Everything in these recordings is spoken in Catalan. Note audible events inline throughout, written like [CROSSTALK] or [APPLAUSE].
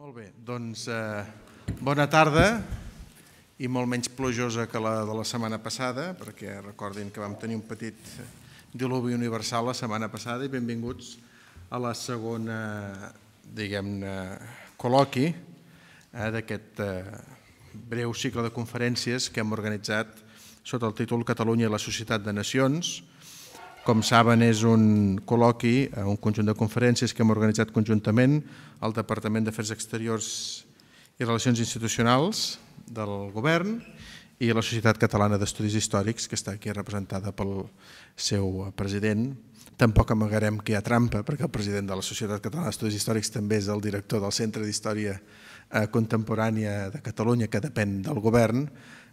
Molt bé, doncs eh, bona tarda i molt menys plujosa que la de la setmana passada, perquè recordin que vam tenir un petit diluvi universal la setmana passada i benvinguts a la segona, diguem-ne, col·loqui eh, d'aquest eh, breu cicle de conferències que hem organitzat sota el títol Catalunya i la Societat de Nacions, com saben, és un col·loqui, eh, un conjunt de conferències que hem organitzat conjuntament al Departament d'Afers Exteriors i Relacions Institucionals del Govern i la Societat Catalana d'Estudis Històrics, que està aquí representada pel seu president. Tampoc amagarem que hi ha trampa, perquè el president de la Societat Catalana d'Estudis Històrics també és el director del Centre d'Història eh, Contemporània de Catalunya, que depèn del govern,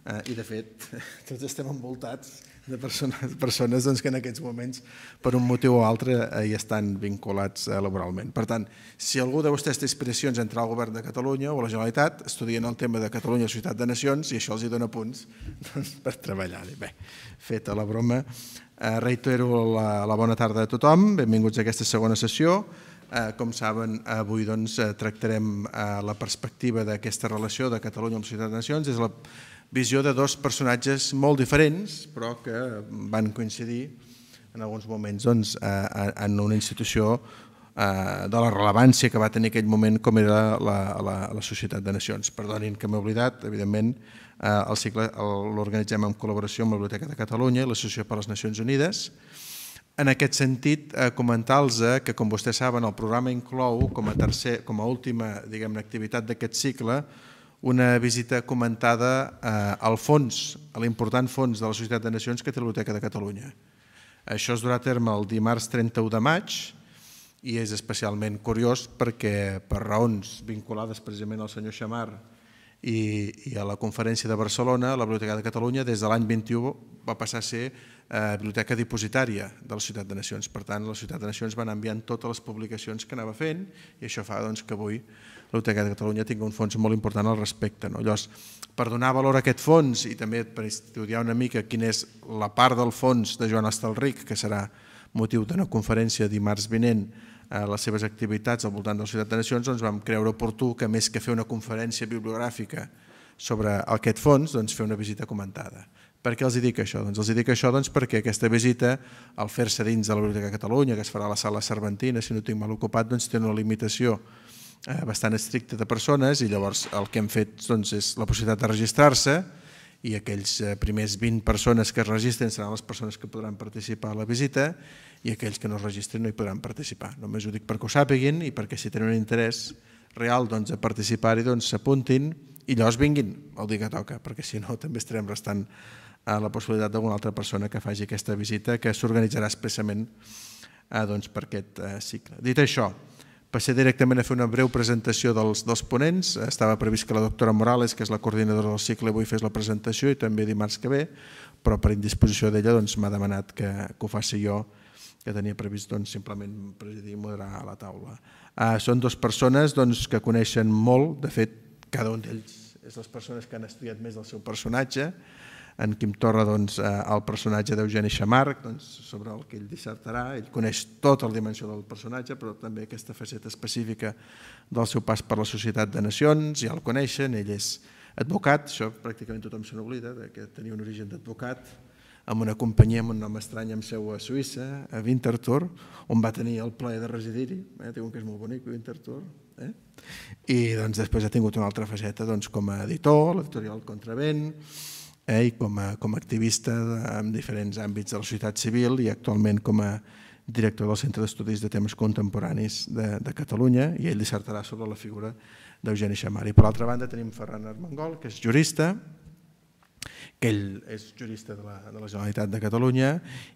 eh, i de fet [LAUGHS] tots estem envoltats de persones, persones doncs, que en aquests moments, per un motiu o altre, hi estan vinculats eh, laboralment. Per tant, si algú de vostès té aspiracions entre el govern de Catalunya o la Generalitat, estudien el tema de Catalunya i la Ciutat de Nacions i això els hi dona punts doncs, per treballar-hi. Bé, feta la broma, eh, reitero la, la bona tarda a tothom, benvinguts a aquesta segona sessió. Eh, com saben, avui doncs, eh, tractarem eh, la perspectiva d'aquesta relació de Catalunya amb la Ciutat de Nacions És la visió de dos personatges molt diferents, però que van coincidir en alguns moments doncs, en una institució de la rellevància que va tenir aquell moment com era la, la, la Societat de Nacions. Perdonin que m'he oblidat, evidentment, eh, el cicle l'organitzem en col·laboració amb la Biblioteca de Catalunya i l'Associació per les Nacions Unides. En aquest sentit, eh, comentar-los que, com vostès saben, el programa inclou com a, tercer, com a última diguem activitat d'aquest cicle una visita comentada eh, al fons, a l'important fons de la Societat de Nacions que té la Biblioteca de Catalunya. Això es durà a terme el dimarts 31 de maig i és especialment curiós perquè per raons vinculades precisament al senyor Xamar i, i a la conferència de Barcelona, la Biblioteca de Catalunya des de l'any 21 va passar a ser eh, biblioteca dipositària de la Ciutat de Nacions. Per tant, la Ciutat de Nacions va anar enviant totes les publicacions que anava fent i això fa doncs, que avui la de Catalunya tingui un fons molt important al respecte. No? Llavors, per donar valor a aquest fons i també per estudiar una mica quina és la part del fons de Joan Estalric, que serà motiu d'una conferència dimarts vinent a eh, les seves activitats al voltant de la Ciutat de Nacions, doncs vam creure oportú que més que fer una conferència bibliogràfica sobre aquest fons, doncs fer una visita comentada. Per què els hi dic això? Doncs els hi dic això doncs, perquè aquesta visita, al fer-se dins de la Biblioteca de Catalunya, que es farà a la sala Cervantina, si no tinc mal ocupat, doncs té una limitació eh, bastant estricta de persones i llavors el que hem fet doncs, és la possibilitat de registrar-se i aquells eh, primers 20 persones que es registren seran les persones que podran participar a la visita i aquells que no es registren no hi podran participar. Només ho dic perquè ho sàpiguin i perquè si tenen un interès real doncs, a participar-hi doncs, s'apuntin doncs, i llavors vinguin el dia que toca, perquè si no [LAUGHS] també estarem restant a la possibilitat d'alguna altra persona que faci aquesta visita que s'organitzarà expressament eh, doncs, per aquest eh, cicle. Dit això, passar directament a fer una breu presentació dels, dels ponents. Estava previst que la doctora Morales, que és la coordinadora del cicle, avui fes la presentació i també dimarts que ve, però per indisposició d'ella doncs, m'ha demanat que, que ho faci jo, que tenia previst doncs, simplement presidir i moderar la taula. Uh, són dues persones doncs, que coneixen molt, de fet, cada un d'ells és les persones que han estudiat més del seu personatge, en Quim Torra doncs, eh, el personatge d'Eugeni Xamarc, doncs, sobre el que ell dissertarà. Ell coneix tota la dimensió del personatge, però també aquesta faceta específica del seu pas per la Societat de Nacions, ja el coneixen, ell és advocat, això pràcticament tothom se n'oblida, que tenia un origen d'advocat, amb una companyia amb un nom estrany amb seu a Suïssa, a Winterthur, on va tenir el plaer de residir-hi, eh? diuen que és molt bonic, Winterthur, eh? i doncs després ha tingut una altra faceta doncs, com a editor, l'editorial Contravent, eh, i com a, com a activista en diferents àmbits de la societat civil i actualment com a director del Centre d'Estudis de Temes Contemporanis de, de Catalunya i ell dissertarà sobre la figura d'Eugeni Xamari. Per l'altra banda tenim Ferran Armengol, que és jurista, que ell és jurista de la, de la Generalitat de Catalunya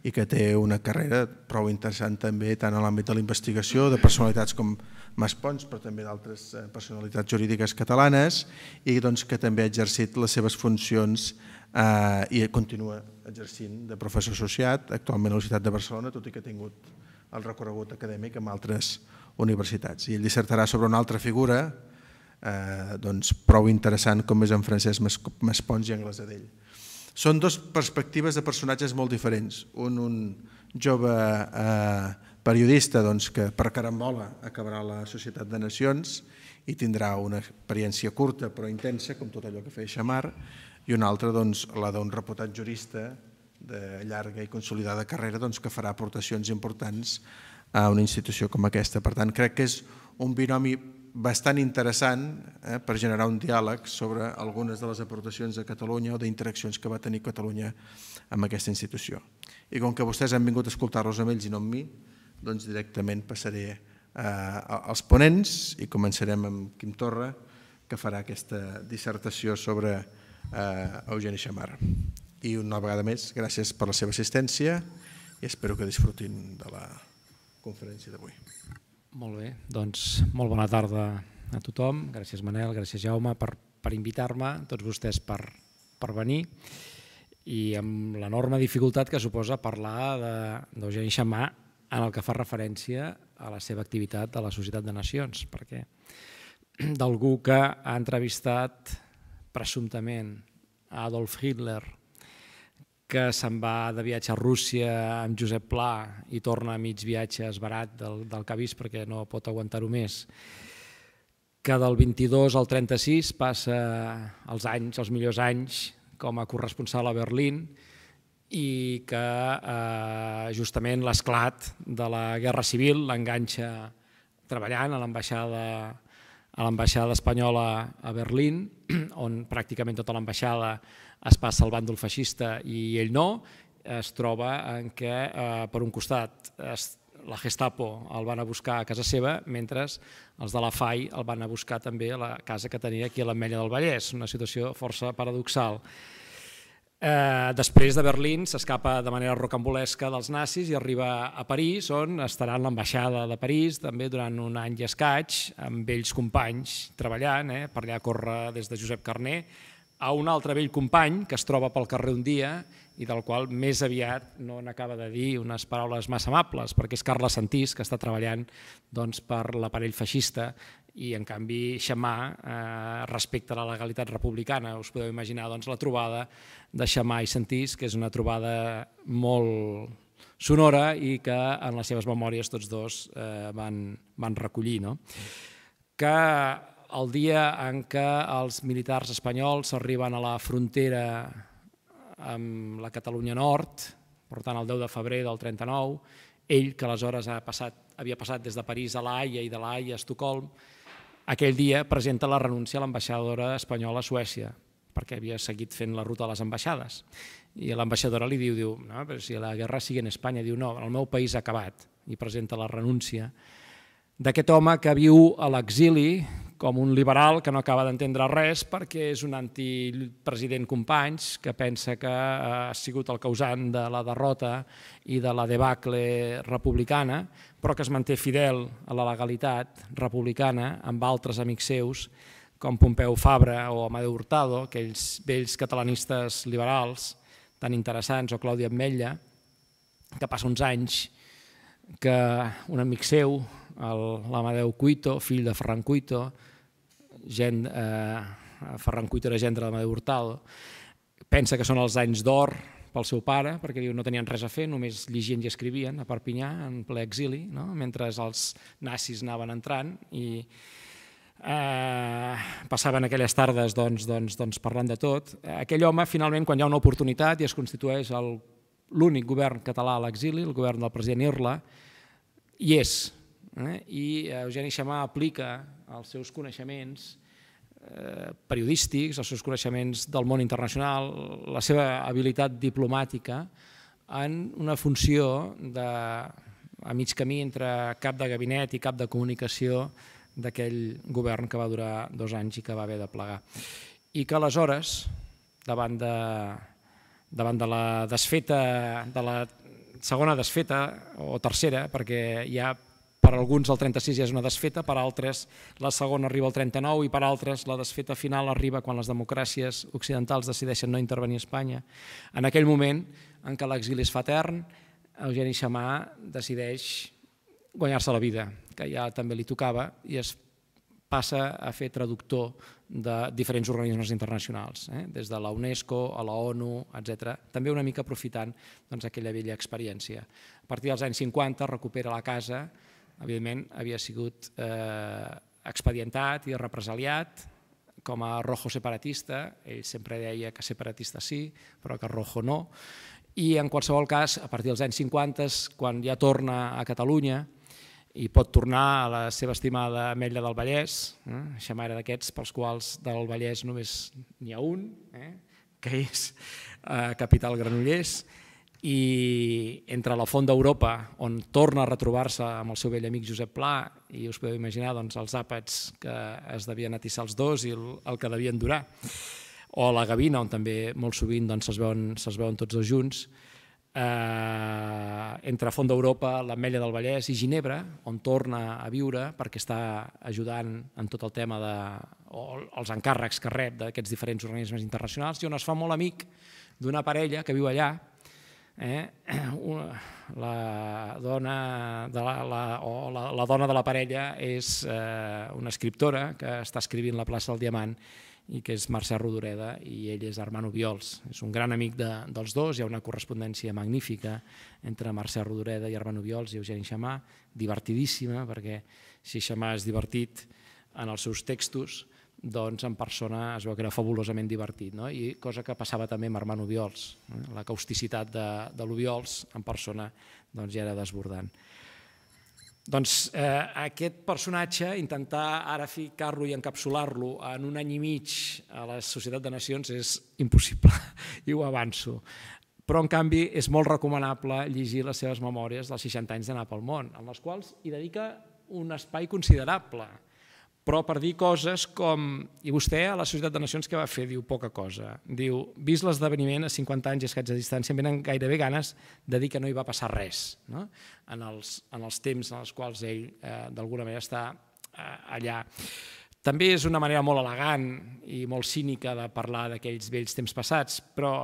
i que té una carrera prou interessant també tant en l'àmbit de la investigació, de personalitats com Mas Pons, però també d'altres eh, personalitats jurídiques catalanes i doncs, que també ha exercit les seves funcions eh, i continua exercint de professor associat actualment a la Universitat de Barcelona, tot i que ha tingut el recorregut acadèmic amb altres universitats. I ell dissertarà sobre una altra figura eh, doncs, prou interessant com és en francès Maspons i anglès d'ell. Són dues perspectives de personatges molt diferents. Un, un jove eh, periodista doncs, que per carambola acabarà la Societat de Nacions i tindrà una experiència curta però intensa, com tot allò que feia Xamar, i una altra doncs, la d'un reputat jurista de llarga i consolidada carrera doncs, que farà aportacions importants a una institució com aquesta. Per tant, crec que és un binomi bastant interessant eh, per generar un diàleg sobre algunes de les aportacions de Catalunya o d'interaccions que va tenir Catalunya amb aquesta institució. I com que vostès han vingut a escoltar-los amb ells i no amb mi, doncs directament passaré eh, als ponents i començarem amb Quim Torra, que farà aquesta dissertació sobre eh, Eugeni Xamar. I una vegada més, gràcies per la seva assistència i espero que disfrutin de la conferència d'avui. Molt bé, doncs molt bona tarda a tothom. Gràcies Manel, gràcies Jaume per, per invitar-me, tots vostès per, per venir i amb l'enorme dificultat que suposa parlar d'Eugeni de, en el que fa referència a la seva activitat a la Societat de Nacions, perquè d'algú que ha entrevistat presumptament a Adolf Hitler, que se'n va de viatge a Rússia amb Josep Pla i torna a mig viatge esbarat del, del que ha vist perquè no pot aguantar-ho més, que del 22 al 36 passa els anys, els millors anys, com a corresponsal a Berlín i que eh, justament l'esclat de la Guerra Civil l'enganxa treballant a l'ambaixada a l'ambaixada espanyola a Berlín, [CLEARS THROAT] on pràcticament tota l'ambaixada es passa al bàndol feixista i ell no, es troba en què, eh, per un costat, la Gestapo el van a buscar a casa seva, mentre els de la FAI el van a buscar també a la casa que tenia aquí a l'Ametlla del Vallès, una situació força paradoxal. Eh, després de Berlín s'escapa de manera rocambolesca dels nazis i arriba a París, on estarà en l'ambaixada de París també durant un any i escaig, amb vells companys treballant, eh? per allà corre des de Josep Carné, a un altre vell company que es troba pel carrer un dia i del qual més aviat no n'acaba de dir unes paraules massa amables, perquè és Carles Santís, que està treballant doncs, per l'aparell feixista i en canvi Xamà, eh, respecte a la legalitat republicana, us podeu imaginar doncs, la trobada de Xamà i Santís, que és una trobada molt sonora i que en les seves memòries tots dos eh, van, van recollir. No? Que el dia en què els militars espanyols arriben a la frontera amb la Catalunya Nord, per tant el 10 de febrer del 39, ell, que aleshores ha passat, havia passat des de París a La i de La a Estocolm, aquell dia presenta la renúncia a l'ambaixadora espanyola a Suècia, perquè havia seguit fent la ruta a les ambaixades. I l'ambaixadora li diu, diu no, però si la guerra sigui en Espanya, diu, no, el meu país ha acabat, i presenta la renúncia d'aquest home que viu a l'exili, com un liberal que no acaba d'entendre res perquè és un antipresident Companys que pensa que eh, ha sigut el causant de la derrota i de la debacle republicana, però que es manté fidel a la legalitat republicana amb altres amics seus com Pompeu Fabra o Amadeu Hurtado, aquells vells catalanistes liberals tan interessants, o Clàudia Ametlla, que passa uns anys que un amic seu, l'Amadeu Cuito, fill de Ferran Cuito, gent, eh, Ferran Cuitera, era gendre de Madeu Hurtal, pensa que són els anys d'or pel seu pare, perquè diu no tenien res a fer, només llegien i escrivien a Perpinyà, en ple exili, no? mentre els nazis anaven entrant i eh, passaven aquelles tardes doncs, doncs, doncs, parlant de tot. Aquell home, finalment, quan hi ha una oportunitat i es constitueix l'únic govern català a l'exili, el govern del president Irla, hi és. Eh? I Eugeni Xamà aplica els seus coneixements eh, periodístics, els seus coneixements del món internacional, la seva habilitat diplomàtica en una funció de, a mig camí entre cap de gabinet i cap de comunicació d'aquell govern que va durar dos anys i que va haver de plegar. I que aleshores, davant de, davant de la desfeta, de la segona desfeta o tercera, perquè hi ha per alguns el 36 ja és una desfeta, per altres la segona arriba al 39 i per altres la desfeta final arriba quan les democràcies occidentals decideixen no intervenir a Espanya. En aquell moment en què l'exili es fa etern, Eugeni Xamà decideix guanyar-se la vida, que ja també li tocava, i es passa a fer traductor de diferents organismes internacionals, eh? des de la UNESCO a la ONU, etc. També una mica aprofitant doncs, aquella vella experiència. A partir dels anys 50 recupera la casa, evidentment, havia sigut eh, expedientat i represaliat com a rojo separatista, ell sempre deia que separatista sí, però que rojo no, i en qualsevol cas, a partir dels anys 50, quan ja torna a Catalunya, i pot tornar a la seva estimada Ametlla del Vallès, eh? mare d'aquests pels quals del Vallès només n'hi ha un, eh? que és eh, Capital Granollers, i entre la Font d'Europa, on torna a retrobar-se amb el seu vell amic Josep Pla, i us podeu imaginar doncs, els àpats que es devien atissar els dos i el, el que devien durar, o a la Gavina, on també molt sovint doncs, se'ls veuen, se veuen tots dos junts, eh, entre Font d'Europa, l'Ametlla del Vallès i Ginebra, on torna a viure perquè està ajudant en tot el tema de, o els encàrrecs que rep d'aquests diferents organismes internacionals i on es fa molt amic d'una parella que viu allà, eh, [CLEARS THROAT] una, la dona de la, la, o la, la dona de la parella és eh, una escriptora que està escrivint La plaça del Diamant i que és Mercè Rodoreda i ell és Armano Obiols. És un gran amic de, dels dos, hi ha una correspondència magnífica entre Mercè Rodoreda i Armano Obiols i Eugeni Xamà, divertidíssima, perquè si Xamà és divertit en els seus textos, doncs en persona es veu que era fabulosament divertit, no? i cosa que passava també amb Armand Ubiols, eh? la causticitat de, de l'Ubiols en persona doncs, ja era desbordant. Doncs eh, aquest personatge, intentar ara ficar-lo i encapsular-lo en un any i mig a la Societat de Nacions és impossible, [LAUGHS] i ho avanço. Però, en canvi, és molt recomanable llegir les seves memòries dels 60 anys d'anar pel món, en les quals hi dedica un espai considerable, però per dir coses com... I vostè a la Societat de Nacions que va fer? Diu poca cosa. Diu, vist l'esdeveniment a 50 anys i escats de distància, em venen gairebé ganes de dir que no hi va passar res, no? en, els, en els temps en els quals ell eh, d'alguna manera està eh, allà. També és una manera molt elegant i molt cínica de parlar d'aquells vells temps passats, però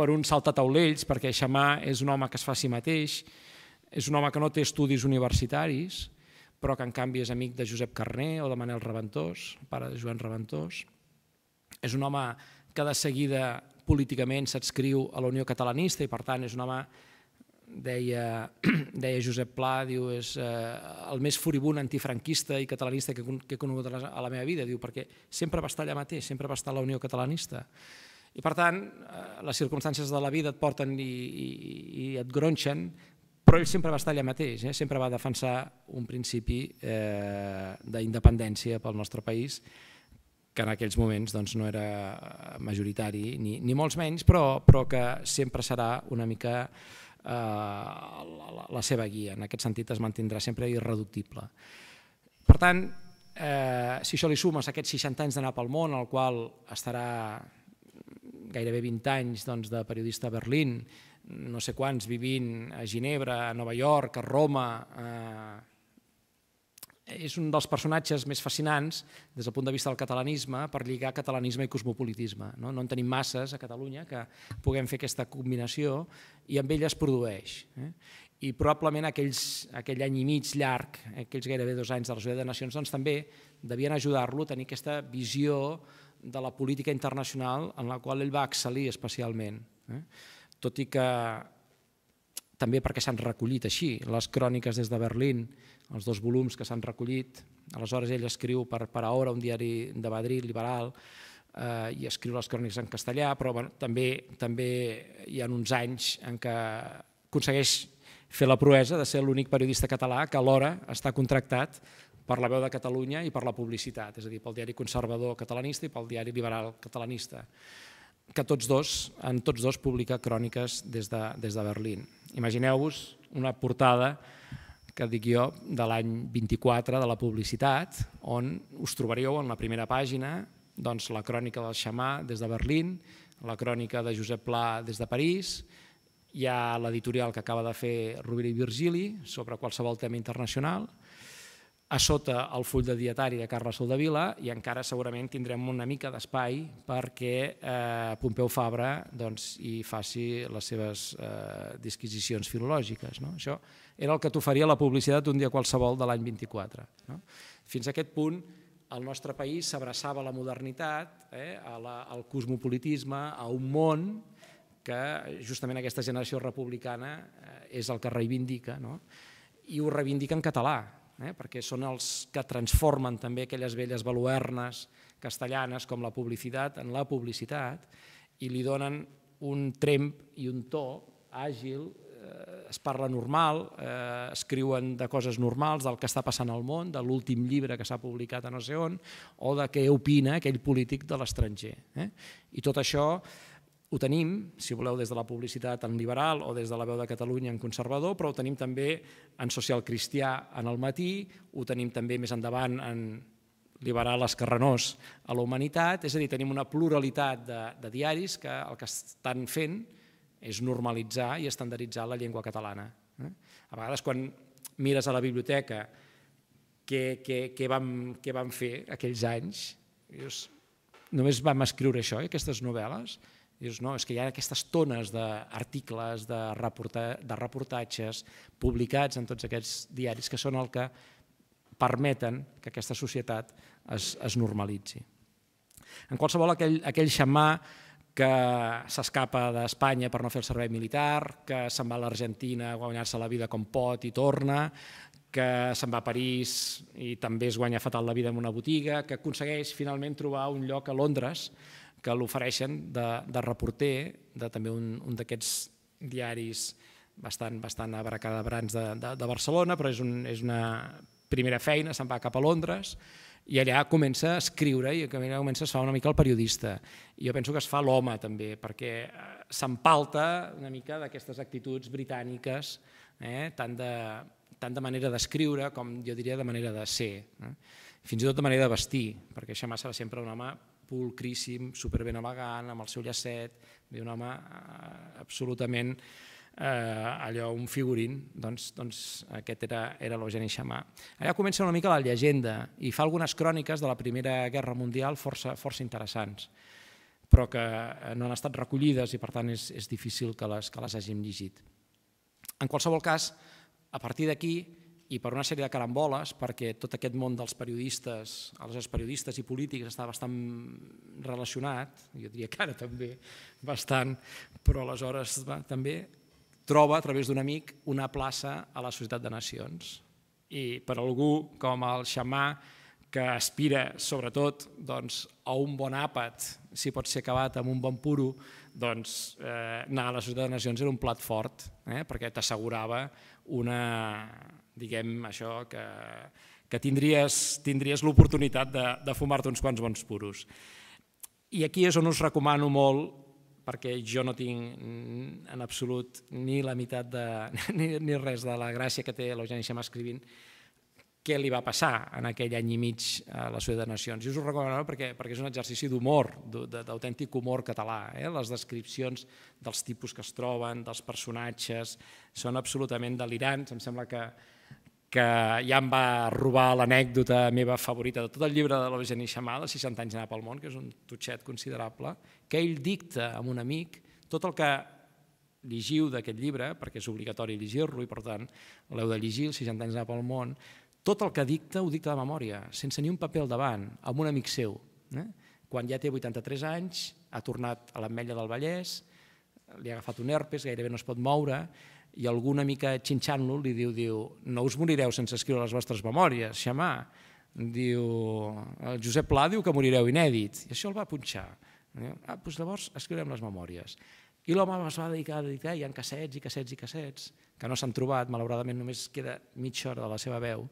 per un a taulells, perquè Xamà és un home que es fa a si mateix, és un home que no té estudis universitaris, però que en canvi és amic de Josep Carné o de Manel Reventós, pare de Joan Reventós. És un home que de seguida políticament s'adscriu a la Unió Catalanista i per tant és un home, deia, [CLEARS THROAT] deia Josep Pla, diu, és eh, el més furibund antifranquista i catalanista que, que he conegut a la, a la meva vida, diu, perquè sempre va estar allà mateix, sempre va estar a la Unió Catalanista. I per tant, eh, les circumstàncies de la vida et porten i, i, i et gronxen però ell sempre va estar allà mateix, eh? sempre va defensar un principi eh, d'independència pel nostre país que en aquells moments doncs, no era majoritari, ni, ni molts menys, però, però que sempre serà una mica eh, la, la seva guia. En aquest sentit es mantindrà sempre irreductible. Per tant, eh, si això li sumes aquests 60 anys d'anar pel món, el qual estarà gairebé 20 anys doncs, de periodista a Berlín, no sé quants vivint a Ginebra, a Nova York, a Roma... Eh, és un dels personatges més fascinants des del punt de vista del catalanisme per lligar catalanisme i cosmopolitisme. No, no en tenim masses a Catalunya que puguem fer aquesta combinació i amb ell es produeix. Eh? i probablement aquells, aquell any i mig llarg, aquells gairebé dos anys de la Societat de Nacions, doncs també devien ajudar-lo a tenir aquesta visió de la política internacional en la qual ell va excel·lir especialment. Eh? tot i que també perquè s'han recollit així, les cròniques des de Berlín, els dos volums que s'han recollit, aleshores ell escriu per, per a Hora, un diari de Madrid liberal, eh, i escriu les cròniques en castellà, però bueno, també, també hi ha uns anys en què aconsegueix fer la proesa de ser l'únic periodista català que alhora està contractat per la veu de Catalunya i per la publicitat, és a dir, pel diari conservador catalanista i pel diari liberal catalanista que tots dos, en tots dos publica cròniques des de, des de Berlín. Imagineu-vos una portada que dic jo, de l'any 24 de la publicitat, on us trobaríeu en la primera pàgina doncs, la crònica del Xamà des de Berlín, la crònica de Josep Pla des de París, hi ha l'editorial que acaba de fer Rovira i Virgili sobre qualsevol tema internacional, a sota el full de dietari de Carles Soldevila i encara segurament tindrem una mica d'espai perquè eh, Pompeu Fabra doncs, hi faci les seves eh, disquisicions filològiques. No? Això era el que t'oferia la publicitat un dia qualsevol de l'any 24. No? Fins a aquest punt el nostre país s'abraçava a la modernitat, eh, a la, al cosmopolitisme, a un món que justament aquesta generació republicana eh, és el que reivindica no? i ho reivindica en català eh? perquè són els que transformen també aquelles velles baluernes castellanes com la publicitat en la publicitat i li donen un tremp i un to àgil, eh, es parla normal, eh, escriuen de coses normals, del que està passant al món, de l'últim llibre que s'ha publicat a no sé on, o de què opina aquell polític de l'estranger. Eh? I tot això ho tenim, si voleu, des de la publicitat en liberal o des de la veu de Catalunya en conservador, però ho tenim també en social cristià en el matí, ho tenim també més endavant en liberal escarrenós a la humanitat, és a dir, tenim una pluralitat de, de diaris que el que estan fent és normalitzar i estandarditzar la llengua catalana. Eh? A vegades quan mires a la biblioteca què, què, què, vam, què vam fer aquells anys, dius, només vam escriure això, eh, aquestes novel·les, Dius, no, és que hi ha aquestes tones d'articles, de, reporta, de reportatges publicats en tots aquests diaris que són el que permeten que aquesta societat es, es normalitzi. En qualsevol aquell, aquell xamà que s'escapa d'Espanya per no fer el servei militar, que se'n va a l'Argentina a guanyar-se la vida com pot i torna, que se'n va a París i també es guanya fatal la vida en una botiga, que aconsegueix finalment trobar un lloc a Londres que l'ofereixen de, de reporter de també un, un d'aquests diaris bastant, bastant abracadabrans de, de, de Barcelona, però és, un, és una primera feina, se'n va cap a Londres, i allà comença a escriure i allà comença a ser una mica el periodista. I jo penso que es fa l'home també, perquè eh, s'empalta una mica d'aquestes actituds britàniques, eh, tant, de, tant de manera d'escriure com jo diria de manera de ser. Eh? Fins i tot de manera de vestir, perquè Xamassa era sempre un home pulcríssim, superben elegant, amb el seu llacet, d'un home eh, absolutament eh, allò, un figurín, doncs, doncs aquest era, era l'Eugeni Xamà. Allà comença una mica la llegenda i fa algunes cròniques de la Primera Guerra Mundial força, força interessants, però que eh, no han estat recollides i per tant és, és difícil que les, que les hàgim llegit. En qualsevol cas, a partir d'aquí, i per una sèrie de caramboles, perquè tot aquest món dels periodistes, els periodistes i polítics, està bastant relacionat, jo diria que ara també bastant, però aleshores va, també troba a través d'un amic una plaça a la Societat de Nacions. I per algú com el xamà, que aspira sobretot doncs, a un bon àpat, si pot ser acabat amb un bon puro, doncs, eh, anar a la Societat de Nacions era un plat fort, eh, perquè t'assegurava una, diguem això, que, que tindries, tindries l'oportunitat de, de fumar-te uns quants bons puros. I aquí és on us recomano molt perquè jo no tinc en absolut ni la meitat de, [LAUGHS] ni, ni res de la gràcia que té l'Eugeni Xamà escrivint, què li va passar en aquell any i mig a la Ciutat de Nacions. I us ho recomano perquè, perquè és un exercici d'humor, d'autèntic humor català. Eh? Les descripcions dels tipus que es troben, dels personatges, són absolutament delirants. Em sembla que que ja em va robar l'anècdota meva favorita de tot el llibre de l'Eugeni Xamà, de 60 anys d'anar pel món, que és un tutxet considerable, que ell dicta a un amic tot el que llegiu d'aquest llibre, perquè és obligatori llegir-lo i per tant l'heu de llegir, els 60 anys d'anar pel món, tot el que dicta ho dicta de memòria, sense ni un paper al davant, amb un amic seu. Eh? Quan ja té 83 anys, ha tornat a l'Ametlla del Vallès, li ha agafat un herpes, gairebé no es pot moure, i algú una mica xinxant-lo li diu, diu, no us morireu sense escriure les vostres memòries, xamà. Diu, el Josep Pla diu que morireu inèdit. I això el va punxar. ah, doncs llavors escriurem les memòries. I l'home es va dedicar a editar, eh, hi ha cassets i cassets i cassets, que no s'han trobat, malauradament només queda mitja hora de la seva veu,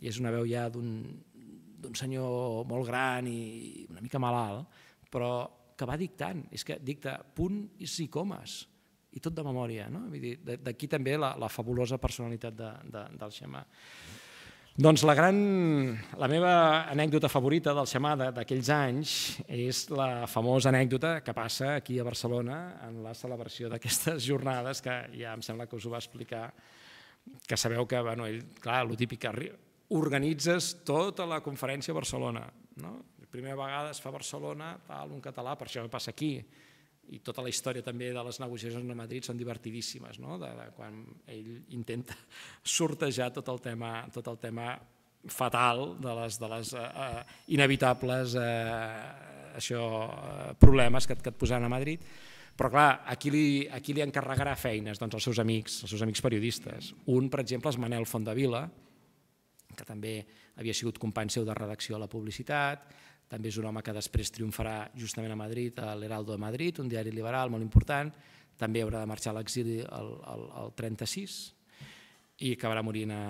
i és una veu ja d'un senyor molt gran i una mica malalt, però que va dictant, és que dicta punt i si comes, i tot de memòria. No? D'aquí també la, la fabulosa personalitat de, de, del Xamà. Doncs la, gran, la meva anècdota favorita del Xamà d'aquells anys és la famosa anècdota que passa aquí a Barcelona en la celebració d'aquestes jornades que ja em sembla que us ho va explicar, que sabeu que, bueno, ell, clar, el típic que organitzes tota la conferència a Barcelona, no? La primera vegada es fa a Barcelona, tal, un català, per això passa aquí, i tota la història també de les negociacions a Madrid són divertidíssimes, no? de, de quan ell intenta [LAUGHS] sortejar tot el tema, tot el tema fatal de les, de les uh, inevitables eh, això, uh, problemes que, que et posaran a Madrid. Però clar, a qui, li, a qui li encarregarà feines? Doncs els seus amics, els seus amics periodistes. Un, per exemple, és Manel Fondavila, que també havia sigut company seu de redacció a la publicitat, també és un home que després triomfarà justament a Madrid, a l'Heraldo de Madrid, un diari liberal molt important, també haurà de marxar a l'exili al, al, al 36 i acabarà morint a,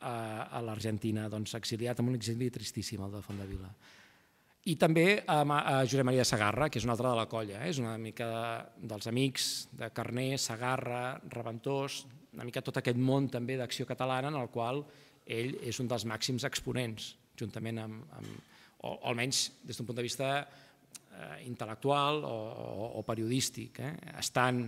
a, a l'Argentina, doncs, exiliat amb un exili tristíssim, el de Vila. I també a, a Josep Maria Sagarra, que és una altra de la colla, eh? és una mica de, dels amics de Carner, Sagarra, Reventós, una mica tot aquest món també d'acció catalana en el qual ell és un dels màxims exponents, juntament amb, amb, o, almenys des d'un punt de vista eh, intel·lectual o, o, o periodístic. Eh? Estan,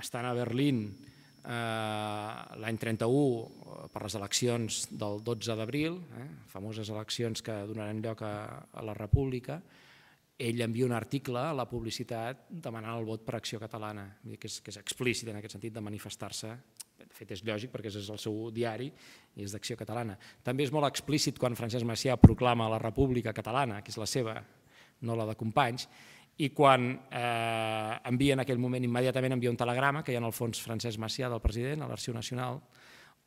estan a Berlín eh, l'any 31 eh, per les eleccions del 12 d'abril, eh? famoses eleccions que donaran lloc a, a la República, ell envia un article a la publicitat demanant el vot per Acció Catalana, que és, que és explícit en aquest sentit de manifestar-se de fet és lògic perquè és el seu diari i és d'acció catalana. També és molt explícit quan Francesc Macià proclama la República Catalana, que és la seva, no la de Companys, i quan eh, envia en aquell moment, immediatament envia un telegrama que hi ha en el fons Francesc Macià del president a l'Arxiu Nacional,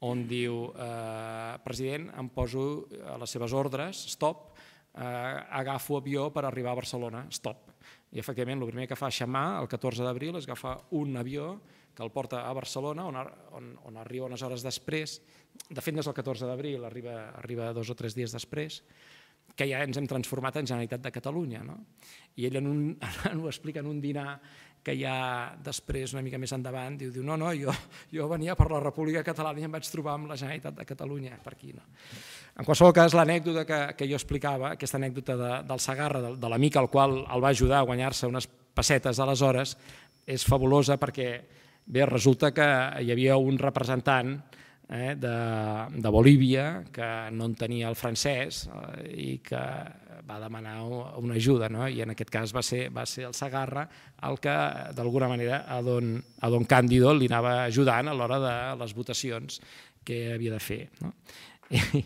on diu, eh, president, em poso a les seves ordres, stop, eh, agafo avió per arribar a Barcelona, stop. I efectivament el primer que fa Xamà el 14 d'abril és agafar un avió que el porta a Barcelona, on, on, on arriba unes hores després, de fet no és el 14 d'abril, arriba, arriba dos o tres dies després, que ja ens hem transformat en Generalitat de Catalunya. No? I ell en un, [LAUGHS] en ho explica en un dinar que ja després, una mica més endavant, diu, diu no, no, jo, jo venia per la República Catalana i em vaig trobar amb la Generalitat de Catalunya, per aquí. No? En qualsevol cas, l'anècdota que, que jo explicava, aquesta anècdota de, del Sagarra, de, de l'amic al qual el va ajudar a guanyar-se unes pessetes aleshores, és fabulosa perquè Bé, resulta que hi havia un representant eh, de, de Bolívia que no en tenia el francès eh, i que va demanar una ajuda, no? i en aquest cas va ser, va ser el Sagarra el que d'alguna manera a don, a don Càndido li anava ajudant a l'hora de les votacions que havia de fer. No? [LAUGHS] I,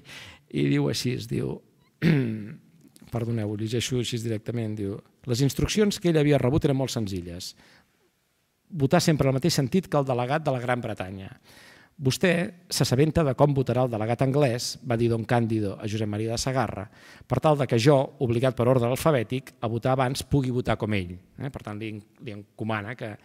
I diu així, es diu, [CLEARS THROAT] perdoneu, ho llegeixo així directament, diu, les instruccions que ell havia rebut eren molt senzilles votar sempre el mateix sentit que el delegat de la Gran Bretanya. Vostè s'assabenta de com votarà el delegat anglès, va dir don Càndido a Josep Maria de Sagarra, per tal de que jo, obligat per ordre alfabètic, a votar abans pugui votar com ell. Eh? Per tant, li, li encomana que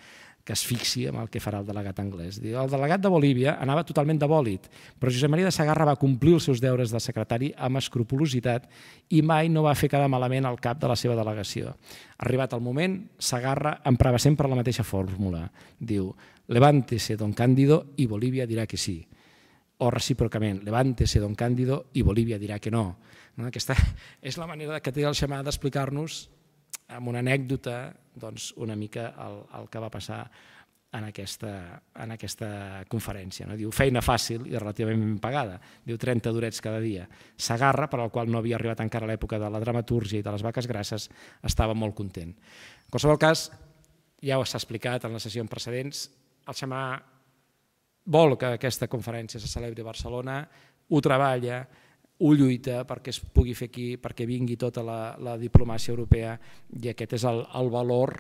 que es fixi amb el que farà el delegat anglès. El delegat de Bolívia anava totalment de bòlit, però Josep Maria de Sagarra va complir els seus deures de secretari amb escrupulositat i mai no va fer quedar malament al cap de la seva delegació. Arribat el moment, Sagarra emprava sempre la mateixa fórmula. Diu, levántese, don Cándido, i Bolívia dirà que sí. O recíprocament, levántese, don Cándido, i Bolívia dirà que no. Aquesta [LAUGHS] és la manera que té el xamà d'explicar-nos amb una anècdota doncs, una mica el, el que va passar en aquesta, en aquesta conferència. No? Diu, feina fàcil i relativament ben pagada. Diu, 30 durets cada dia. Sagarra, per al qual no havia arribat encara l'època de la dramatúrgia i de les vaques grasses, estava molt content. En qualsevol cas, ja ho s'ha explicat en sessió en precedents, el xamà vol que aquesta conferència se celebri a Barcelona, ho treballa, ho lluita perquè es pugui fer aquí, perquè vingui tota la, la diplomàcia europea i aquest és el, el valor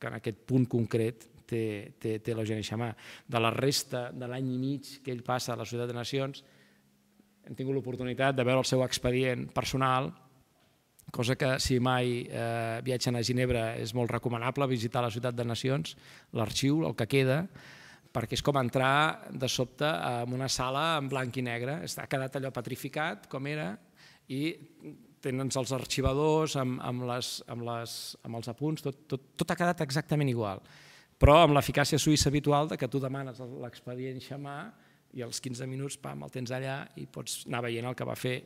que en aquest punt concret té, té, té l'Eugeni Xamà. De la resta de l'any i mig que ell passa a la Ciutat de Nacions, hem tingut l'oportunitat de veure el seu expedient personal, cosa que si mai eh, viatgen a Ginebra és molt recomanable visitar la Ciutat de Nacions, l'arxiu, el que queda, perquè és com entrar de sobte en una sala en blanc i negre, està quedat allò petrificat, com era, i tenen els arxivadors amb, amb, les, amb, les, amb els apunts, tot, tot, tot ha quedat exactament igual, però amb l'eficàcia suïssa habitual de que tu demanes l'expedient xamà i als 15 minuts pam, el tens allà i pots anar veient el que va fer.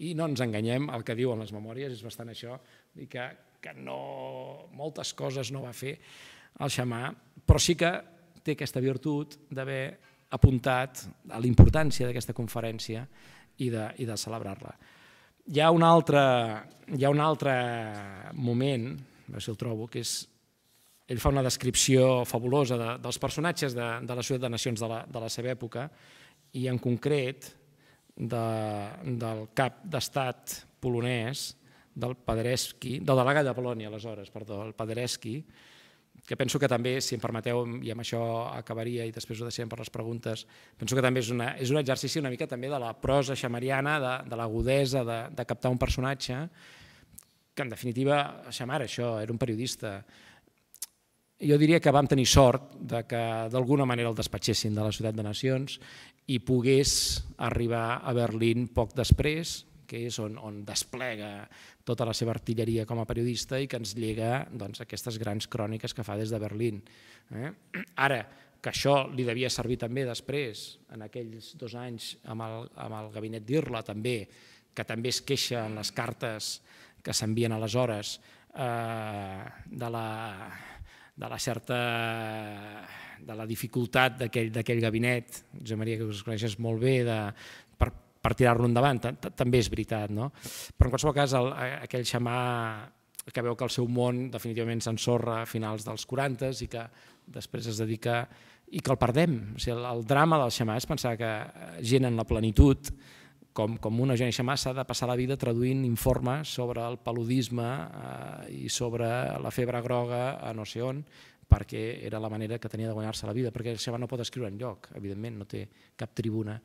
I no ens enganyem, el que diuen les memòries és bastant això, i que, que no, moltes coses no va fer el xamà, però sí que té aquesta virtut d'haver apuntat a l'importància d'aquesta conferència i de, i de celebrar-la. Hi, ha un altre, hi ha un altre moment, a veure si el trobo, que és ell fa una descripció fabulosa de, dels personatges de, de la Ciutat de Nacions de la, de la seva època i en concret de, del cap d'estat polonès, del Paderewski, del delegat de Polònia aleshores, perdó, el Paderewski, que penso que també, si em permeteu, i amb això acabaria i després ho deixem per les preguntes, penso que també és, una, és un exercici una mica també de la prosa xamariana, de, de l'agudesa de, de captar un personatge, que en definitiva, Xamar, això, era un periodista. Jo diria que vam tenir sort de que d'alguna manera el despatxessin de la ciutat de Nacions i pogués arribar a Berlín poc després, que és on, on desplega tota la seva artilleria com a periodista i que ens llega doncs, aquestes grans cròniques que fa des de Berlín. Eh? Ara, que això li devia servir també després, en aquells dos anys amb el, amb el gabinet d'Irla també, que també es queixa en les cartes que s'envien aleshores eh, de la de la certa de la dificultat d'aquell gabinet, Josep Maria, que us coneixes molt bé, de, per tirar-lo endavant, també és veritat. No? Però en qualsevol cas, el, aquell xamà que veu que el seu món definitivament s'ensorra a finals dels 40 i que després es dedica i que el perdem. O sigui, el, el drama del xamà és pensar que gent eh, en la plenitud, com, com una gent xamà, s'ha de passar la vida traduint informes sobre el paludisme eh, i sobre la febre groga a no sé on, perquè era la manera que tenia de guanyar-se la vida, perquè el xamà no pot escriure en lloc, evidentment, no té cap tribuna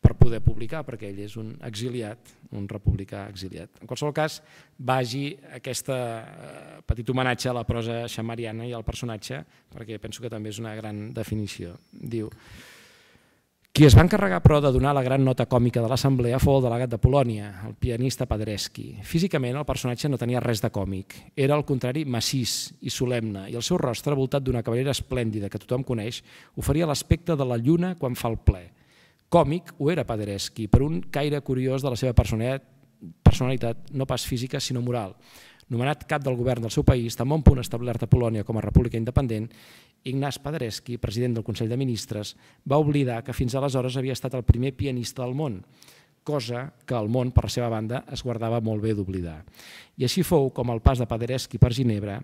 per poder publicar, perquè ell és un exiliat, un republicà exiliat. En qualsevol cas, vagi aquest eh, petit homenatge a la prosa xamariana i al personatge, perquè penso que també és una gran definició. Diu... Qui es va encarregar, però, de donar la gran nota còmica de l'assemblea fou el delegat de Polònia, el pianista Padreski. Físicament, el personatge no tenia res de còmic. Era, al contrari, massís i solemne, i el seu rostre, voltat d'una cavallera esplèndida que tothom coneix, oferia l'aspecte de la lluna quan fa el ple. Còmic ho era Paderewski, per un caire curiós de la seva personalitat no pas física sinó moral. Nomenat cap del govern del seu país, tan bon punt establert a Polònia com a república independent, Ignaz Paderewski, president del Consell de Ministres, va oblidar que fins aleshores havia estat el primer pianista del món, cosa que el món, per la seva banda, es guardava molt bé d'oblidar. I així fou com el pas de Paderewski per Ginebra,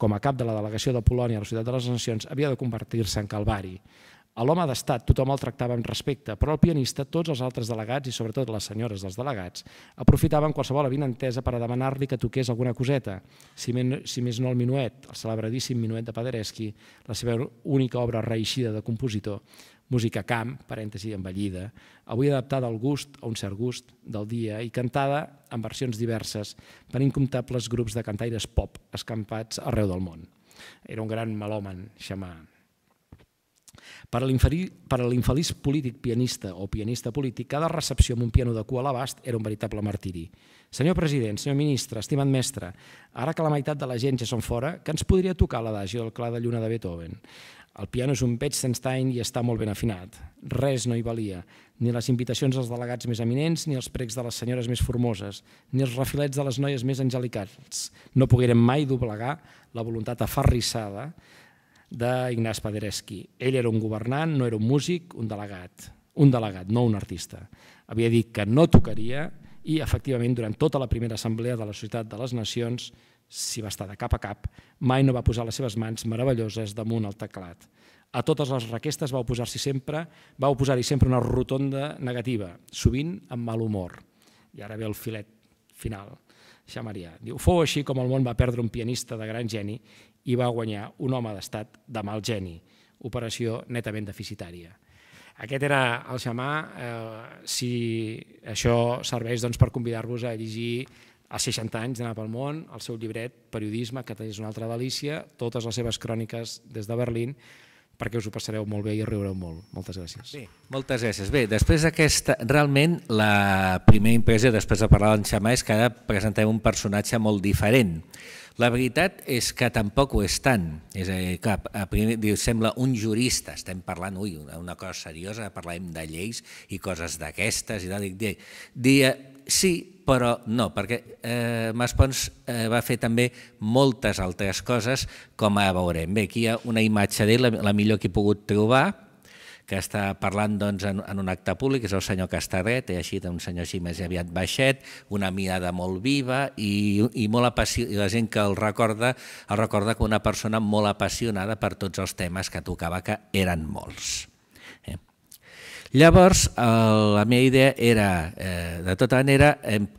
com a cap de la delegació de Polònia a la Ciutat de les Nacions, havia de convertir-se en calvari. A l'home d'estat tothom el tractava amb respecte, però el pianista, tots els altres delegats i sobretot les senyores dels delegats, aprofitaven qualsevol avinentesa per a demanar-li que toqués alguna coseta, si, men, si més no el minuet, el celebradíssim minuet de Paderewski, la seva única obra reeixida de compositor, música camp, parèntesi envellida, avui adaptada al gust, a un cert gust, del dia i cantada en versions diverses per incomptables grups de cantaires pop escampats arreu del món. Era un gran malòmen, xamà, per a l'infeliç polític pianista o pianista polític, cada recepció amb un piano de cua a l'abast era un veritable martiri. Senyor president, senyor ministre, estimat mestre, ara que la meitat de la gent ja són fora, que ens podria tocar l'adagio del clar de lluna de Beethoven? El piano és un Bechstein i està molt ben afinat. Res no hi valia, ni les invitacions dels delegats més eminents, ni els precs de les senyores més formoses, ni els refilets de les noies més angelicats. No poguérem mai doblegar la voluntat aferrissada d'Ignàs Paderewski. Ell era un governant, no era un músic, un delegat, un delegat, no un artista. Havia dit que no tocaria i, efectivament, durant tota la primera assemblea de la Societat de les Nacions, si va estar de cap a cap, mai no va posar les seves mans meravelloses damunt el teclat. A totes les requestes va oposar hi sempre, va oposar sempre una rotonda negativa, sovint amb mal humor. I ara ve el filet final. Xamaria. Diu, fou així com el món va perdre un pianista de gran geni i va guanyar un home d'estat de mal geni, operació netament deficitària. Aquest era el xamà, eh, si això serveix doncs, per convidar-vos a llegir a 60 anys d'anar pel món, el seu llibret Periodisme, que és una altra delícia, totes les seves cròniques des de Berlín, perquè us ho passareu molt bé i riureu molt. Moltes gràcies. Bé, moltes gràcies. Bé, després d'aquesta, realment la primera impressió, després de parlar amb Xamà, és que ara presentem un personatge molt diferent. La veritat és que tampoc ho és tant. És a dir, clar, a primer, diu, sembla un jurista, estem parlant, ui, una, cosa seriosa, parlem de lleis i coses d'aquestes, i tal, dic, dia, Sí, però no, perquè eh, Mas Pons eh, va fer també moltes altres coses, com a veurem. Bé, aquí hi ha una imatge d'ell, la, la millor que he pogut trobar, que està parlant doncs, en, en un acte públic, és el senyor Castaret, i així un senyor així més aviat baixet, una mirada molt viva i, i molt apassionada, i la gent que el recorda, el recorda com una persona molt apassionada per tots els temes que tocava, que eren molts. Llavors, eh, la meva idea era, eh, de tota manera,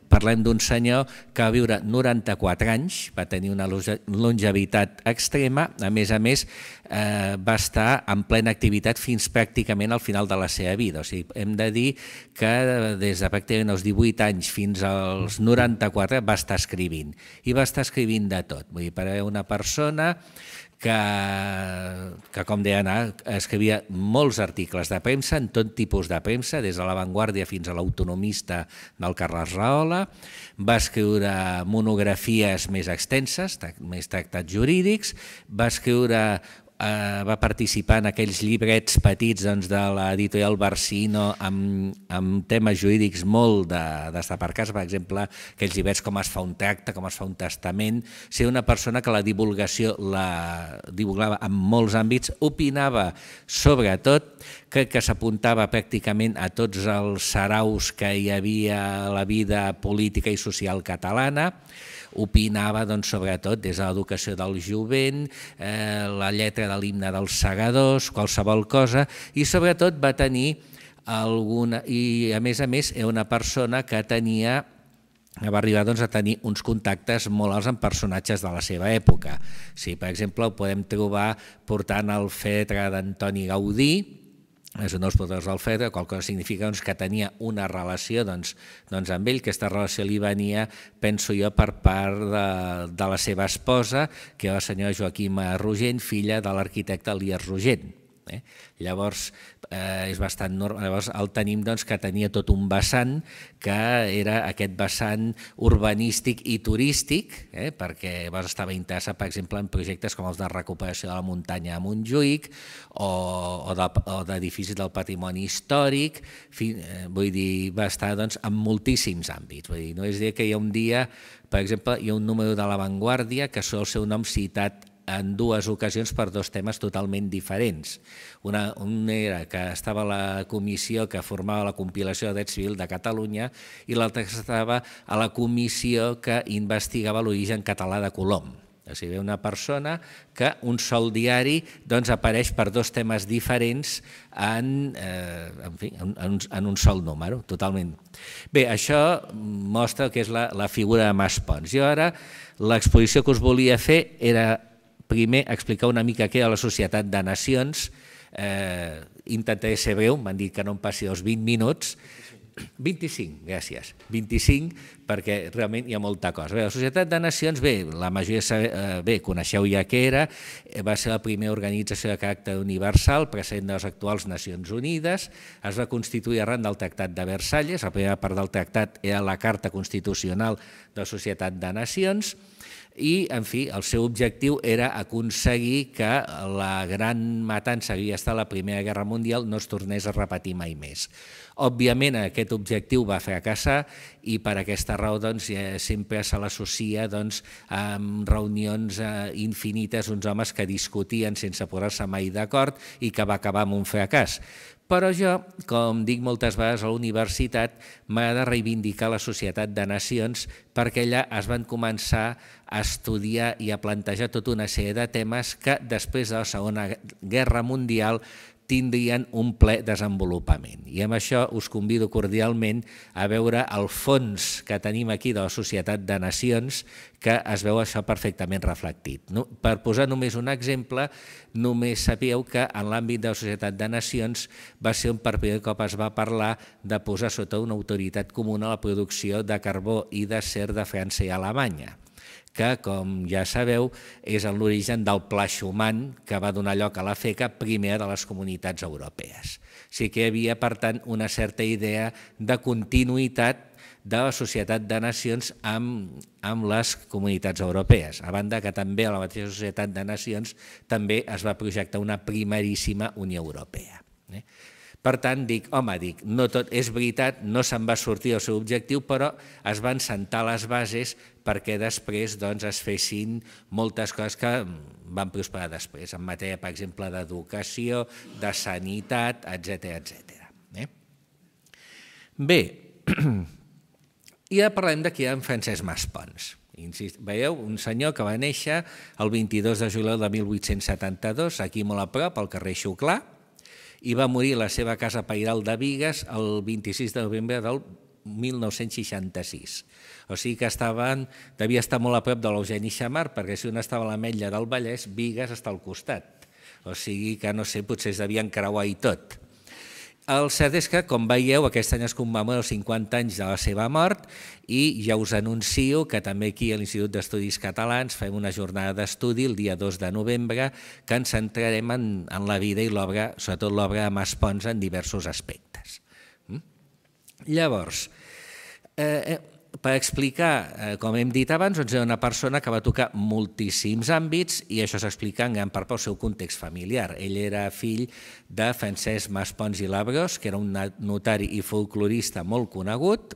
parlem d'un senyor que va viure 94 anys, va tenir una longevitat extrema, a més a més, eh, va estar en plena activitat fins pràcticament al final de la seva vida. O sigui, hem de dir que eh, des de pràcticament els 18 anys fins als 94 va estar escrivint, i va estar escrivint de tot. Vull dir, per una persona que, que com deia Anna, escrivia molts articles de premsa, en tot tipus de premsa, des de l'avantguàrdia fins a l'autonomista del Carles Rahola, va escriure monografies més extenses, més tractats jurídics, va escriure Eh, va participar en aquells llibrets petits doncs, de l'editorial Barsino amb, amb temes jurídics molt de, per casa, per exemple, aquells llibrets com es fa un tracte, com es fa un testament, ser una persona que la divulgació la divulgava en molts àmbits, opinava sobretot que, que s'apuntava pràcticament a tots els saraus que hi havia a la vida política i social catalana, opinava doncs, sobretot des de l'educació del jovent, eh, la lletra de l'himne dels segadors, qualsevol cosa, i sobretot va tenir alguna... i a més a més era una persona que tenia va arribar doncs, a tenir uns contactes molt alts amb personatges de la seva època. Sí, per exemple, ho podem trobar portant el fetre d'Antoni Gaudí, és un dels portadors del FEDA, qual cosa significa doncs, que tenia una relació doncs, doncs amb ell, que aquesta relació li venia, penso jo, per part de, de la seva esposa, que era la senyora Joaquima Rogent, filla de l'arquitecte Elias Rogent. Eh? Llavors, eh, és bastant normal. Llavors, el tenim doncs, que tenia tot un vessant que era aquest vessant urbanístic i turístic, eh? perquè llavors estava interessat, per exemple, en projectes com els de recuperació de la muntanya a Montjuïc o, o d'edificis de, del patrimoni històric, fi, eh, vull dir, va estar doncs, en moltíssims àmbits. Vull dir, no és dir que hi ha un dia, per exemple, hi ha un número de l'avantguàrdia que sol ser seu nom citat en dues ocasions per dos temes totalment diferents. Una, era que estava la comissió que formava la compilació de dret civil de Catalunya i l'altra que estava a la comissió que investigava l'origen català de Colom. O sigui, ve una persona que un sol diari doncs, apareix per dos temes diferents en, eh, en, fi, en, en un sol número, totalment. Bé, això mostra que és la, la figura de Maspons. Jo ara l'exposició que us volia fer era Primer, explicar una mica què era la Societat de Nacions. Eh, intentaré ser breu, m'han dit que no em passi els 20 minuts. 25, gràcies. 25, perquè realment hi ha molta cosa. Bé, la Societat de Nacions, bé, la majoria eh, bé, coneixeu ja què era, va ser la primera organització de caràcter universal present de les actuals Nacions Unides, es va constituir arran del Tractat de Versalles, la primera part del tractat era la Carta Constitucional de la Societat de Nacions, i, en fi, el seu objectiu era aconseguir que la gran matança que havia estat la Primera Guerra Mundial no es tornés a repetir mai més. Òbviament, aquest objectiu va fracassar i per aquesta raó doncs, eh, sempre se l'associa doncs, amb reunions eh, infinites, uns homes que discutien sense posar-se mai d'acord i que va acabar amb un fracàs. Però jo, com dic moltes vegades a la universitat, de reivindicar la Societat de Nacions perquè allà es van començar a estudiar i a plantejar tota una sèrie de temes que després de la Segona Guerra Mundial tindrien un ple desenvolupament. I amb això us convido cordialment a veure el fons que tenim aquí de la Societat de Nacions que es veu això perfectament reflectit. Per posar només un exemple, només sabíeu que en l'àmbit de la Societat de Nacions va ser un per primer cop es va parlar de posar sota una autoritat comuna la producció de carbó i d'acer de França i Alemanya que, com ja sabeu, és l'origen del Pla Schumann que va donar lloc a la FECA primera de les comunitats europees. O sigui que hi havia, per tant, una certa idea de continuïtat de la Societat de Nacions amb, amb les comunitats europees, a banda que també a la mateixa Societat de Nacions també es va projectar una primeríssima Unió Europea. Eh? Per tant, dic, home, dic, no tot és veritat, no se'n va sortir el seu objectiu, però es van sentar les bases perquè després doncs, es fessin moltes coses que van prosperar després, en matèria, per exemple, d'educació, de sanitat, etc etc. Eh? Bé, [CLEARS THROAT] i ara parlem de qui era en Francesc Maspons. Insist, veieu, un senyor que va néixer el 22 de juliol de 1872, aquí molt a prop, al carrer Xuclar, i va morir a la seva casa pairal de Vigues el 26 de novembre del 1966. O sigui que estaven, devia estar molt a prop de l'Eugeni Xamar, perquè si on estava la l'Ametlla del Vallès, Vigues està al costat. O sigui que, no sé, potser es devien creuar i tot. El cert és que, com veieu, aquest any es commemora els 50 anys de la seva mort i ja us anuncio que també aquí a l'Institut d'Estudis Catalans fem una jornada d'estudi el dia 2 de novembre que ens centrarem en, en la vida i l'obra, sobretot l'obra de Mas Pons en diversos aspectes. Mm? Llavors, eh, eh per explicar, eh, com hem dit abans, doncs era una persona que va tocar moltíssims àmbits i això s'explica en gran part pel seu context familiar. Ell era fill de Francesc Maspons i Labros, que era un notari i folclorista molt conegut,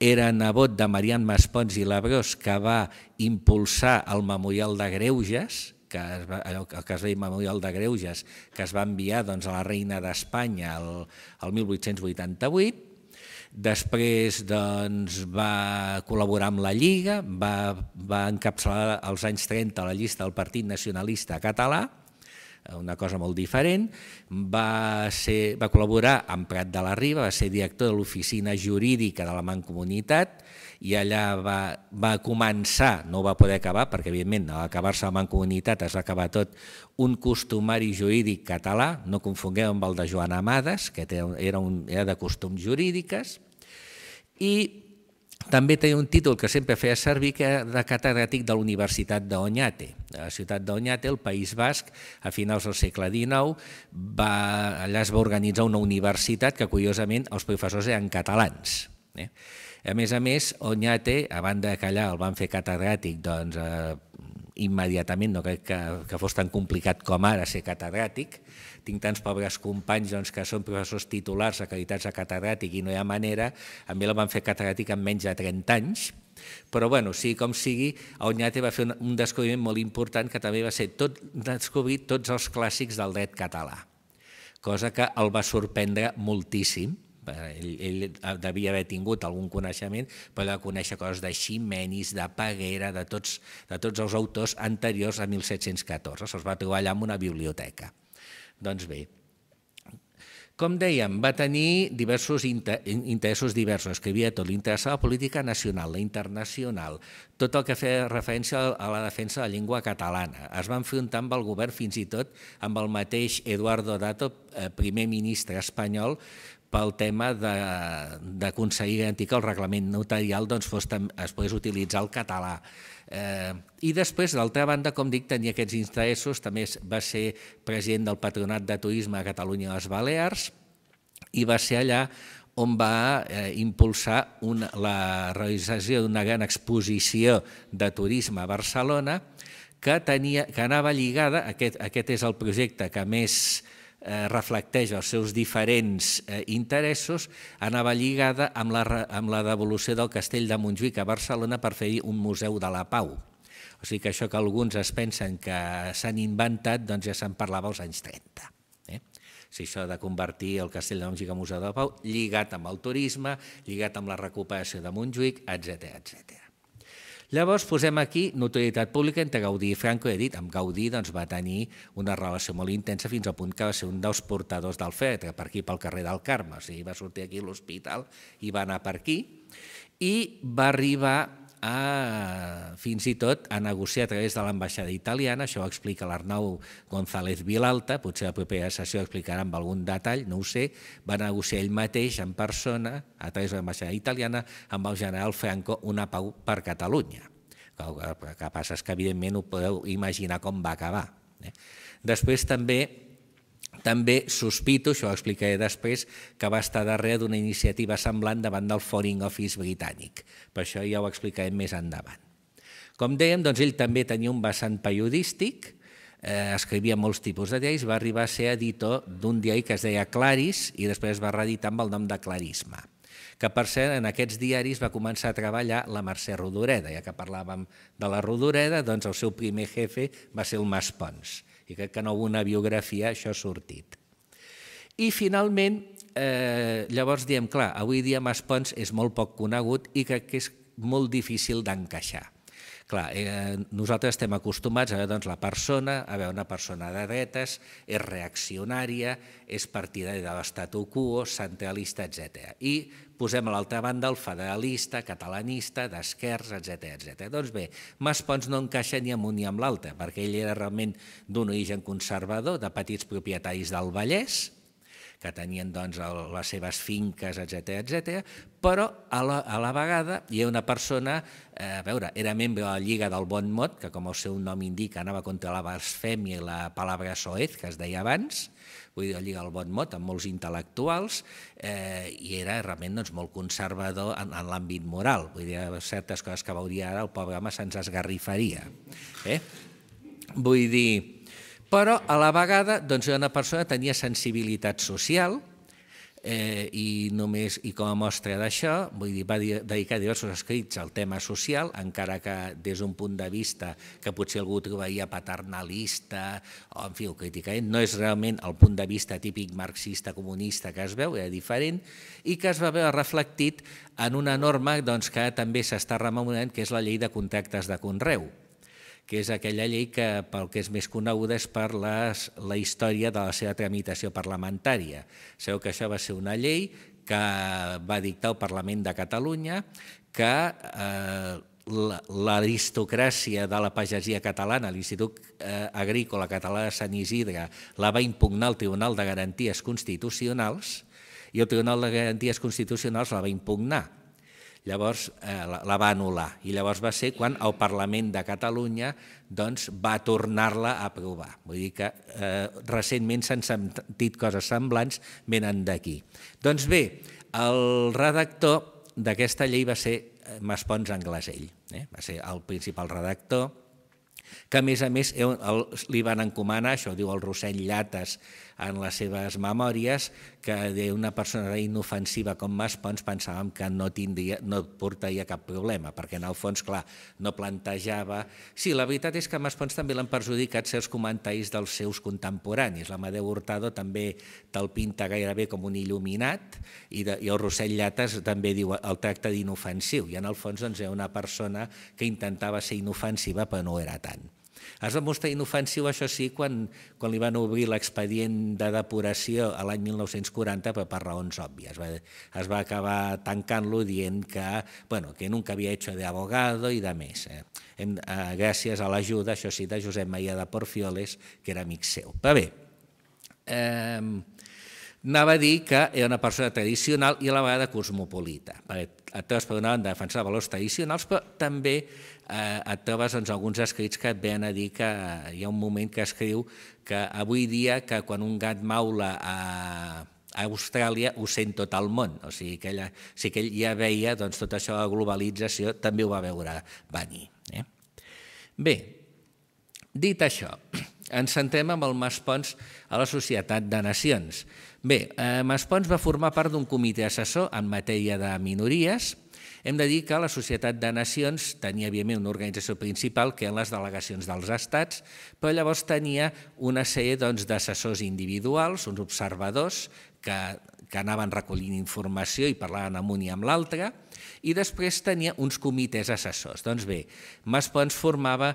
era nebot de Marian Maspons i Labros, que va impulsar el Memorial de Greuges, que es va, allò que es deia Memorial de Greuges, que es va enviar doncs, a la reina d'Espanya el, el 1888, Després doncs, va col·laborar amb la Lliga, va, va encapçalar als anys 30 la llista del Partit Nacionalista Català, eh, una cosa molt diferent, va, ser, va col·laborar amb Prat de la Riba, va ser director de l'oficina jurídica de la Mancomunitat, i allà va, va començar, no va poder acabar, perquè evidentment a acabar-se la mancomunitat es va acabar tot, un costumari jurídic català, no confongueu amb el de Joan Amades, que era, un, era de costums jurídiques, i també tenia un títol que sempre feia servir, que era de catedràtic de la Universitat d'Oñate. A la ciutat d'Oñate, el País Basc, a finals del segle XIX, va, allà es va organitzar una universitat que, curiosament, els professors eren catalans. Eh? A més a més, Oñate, a banda que allà el van fer catedràtic, doncs eh, immediatament, no crec que, que fos tan complicat com ara ser catedràtic, tinc tants pobres companys doncs, que són professors titulars acreditats a catedràtic i no hi ha manera, a mi la van fer catedràtic en menys de 30 anys, però bueno, sigui com sigui, Oñate va fer un, un descobriment molt important que també va ser tot, descobrir tots els clàssics del dret català, cosa que el va sorprendre moltíssim, ell, ell devia haver tingut algun coneixement, però de conèixer coses de Ximenis, de Peguera, de tots, de tots els autors anteriors a 1714. Se'ls va trobar allà en una biblioteca. Doncs bé, com dèiem, va tenir diversos inter interessos diversos, escrivia tot, l'interessava la política nacional, la internacional, tot el que feia referència a la defensa de la llengua catalana. Es va enfrontar amb el govern fins i tot amb el mateix Eduardo Dato, eh, primer ministre espanyol, pel tema d'aconseguir garantir que el reglament notarial doncs, fos, es pogués utilitzar el català. Eh, I després, d'altra banda, com dic, tenia aquests interessos, també va ser president del Patronat de Turisme a Catalunya i les Balears, i va ser allà on va eh, impulsar una, la realització d'una gran exposició de turisme a Barcelona que, tenia, que anava lligada, aquest, aquest és el projecte que més eh, Eh, reflecteix els seus diferents eh, interessos, anava lligada amb la, amb la devolució del castell de Montjuïc a Barcelona per fer hi un museu de la pau. O sigui que això que alguns es pensen que s'han inventat, doncs ja se'n parlava als anys 30. Eh? Si sigui, això de convertir el castell de Montjuïc en museu de la pau, lligat amb el turisme, lligat amb la recuperació de Montjuïc, etc etc. Llavors posem aquí notorietat pública entre Gaudí i Franco, he dit, amb Gaudí doncs, va tenir una relació molt intensa fins al punt que va ser un dels portadors del fèretre, per aquí pel carrer del Carme, o sigui, va sortir aquí a l'hospital i va anar per aquí, i va arribar a, fins i tot a negociar a través de l'ambaixada italiana, això ho explica l'Arnau González Vilalta, potser la propera sessió explicarà amb algun detall, no ho sé, va negociar ell mateix en persona, a través de l'ambaixada italiana, amb el general Franco una pau per Catalunya. El que passa és que, evidentment, ho podeu imaginar com va acabar. Eh? Després també també sospito, això ho explicaré després, que va estar darrere d'una iniciativa semblant davant del Foreign Office britànic. Per això ja ho explicarem més endavant. Com dèiem, doncs, ell també tenia un vessant periodístic, eh, escrivia molts tipus de diaris, va arribar a ser editor d'un diari que es deia Claris i després es va reeditar amb el nom de Clarisme que per cert en aquests diaris va començar a treballar la Mercè Rodoreda, ja que parlàvem de la Rodoreda, doncs el seu primer jefe va ser el Mas Pons i crec que en alguna biografia això ha sortit. I finalment, eh, llavors diem, clar, avui dia Maspons és molt poc conegut i crec que és molt difícil d'encaixar. Clar, eh, nosaltres estem acostumats a veure doncs, la persona, a veure una persona de dretes, és reaccionària, és partidària de l'estat quo, centralista, etc. I posem a l'altra banda el federalista, catalanista, d'esquerres, etc etc. Doncs bé, Mas Pons no encaixa ni amb un ni amb l'altre, perquè ell era realment d'un origen conservador, de petits propietaris del Vallès, que tenien doncs, el, les seves finques, etc etc. però a la, a la vegada hi ha una persona, eh, a veure, era membre de la Lliga del Bon Mot, que com el seu nom indica anava contra la blasfèmia i la palabra soez, que es deia abans, vull dir, la Lliga del Bon Mot, amb molts intel·lectuals, eh, i era realment doncs, molt conservador en, en l'àmbit moral. Vull dir, certes coses que veuria ara el home se'ns esgarrifaria. Eh? Vull dir, però a la vegada doncs, una persona tenia sensibilitat social eh, i, només, i com a mostra d'això vull dir, va dedicar diversos escrits al tema social, encara que des d'un punt de vista que potser algú trobaria paternalista o en fi, o eh? no és realment el punt de vista típic marxista comunista que es veu, era diferent, i que es va veure reflectit en una norma doncs, que també s'està rememorant, que és la llei de contractes de Conreu, que és aquella llei que pel que és més coneguda és per les, la història de la seva tramitació parlamentària. Sabeu que això va ser una llei que va dictar el Parlament de Catalunya, que eh, l'aristocràcia de la pagesia catalana, l'Institut eh, Agrícola Català de Sant Isidre, la va impugnar al Tribunal de Garanties Constitucionals i el Tribunal de Garanties Constitucionals la va impugnar llavors eh, la, va anul·lar. I llavors va ser quan el Parlament de Catalunya doncs, va tornar-la a aprovar. Vull dir que eh, recentment s'han sentit coses semblants, venen d'aquí. Doncs bé, el redactor d'aquesta llei va ser eh, Maspons Anglesell, eh? va ser el principal redactor, que a més a més li van encomanar, això diu el Rossell Llates, en les seves memòries que d'una persona inofensiva com Mas Pons pensàvem que no, tindria, no portaria cap problema, perquè en el fons, clar, no plantejava... Sí, la veritat és que Mas Pons també l'han perjudicat els comentaris dels seus contemporanis. L'Amadeu Hurtado també te'l pinta gairebé com un il·luminat i, de, i el Rossell Llates també diu el tracte d'inofensiu i en el fons doncs, hi ha una persona que intentava ser inofensiva però no era tant. Es va mostrar inofensiu, això sí, quan, quan li van obrir l'expedient de depuració a l'any 1940 per, per raons òbvies. Es va, es va acabar tancant-lo dient que, bueno, que nunca havia hecho de abogado i de més. Eh? Hem, eh, gràcies a l'ajuda, això sí, de Josep Maria de Porfioles, que era amic seu. Però bé, eh, anava a dir que era una persona tradicional i a la vegada cosmopolita, et trobes per una banda defensar valors tradicionals, però també eh, et trobes en doncs, alguns escrits que et venen a dir que hi ha un moment que escriu que avui dia que quan un gat maula a, a Austràlia ho sent tot el món, o sigui que, ella, que ell ja veia doncs, tot això de la globalització, també ho va veure venir. Eh? Bé, dit això, ens centrem amb el Mas Pons a la Societat de Nacions, Bé, eh, Maspons va formar part d'un comitè assessor en matèria de minories. Hem de dir que la Societat de Nacions tenia, òbviament, una organització principal, que eren les delegacions dels estats, però llavors tenia una sèrie doncs, d'assessors doncs, individuals, uns observadors, que, que anaven recollint informació i parlaven amb un i amb l'altre, i després tenia uns comitès assessors. Doncs bé, Maspons formava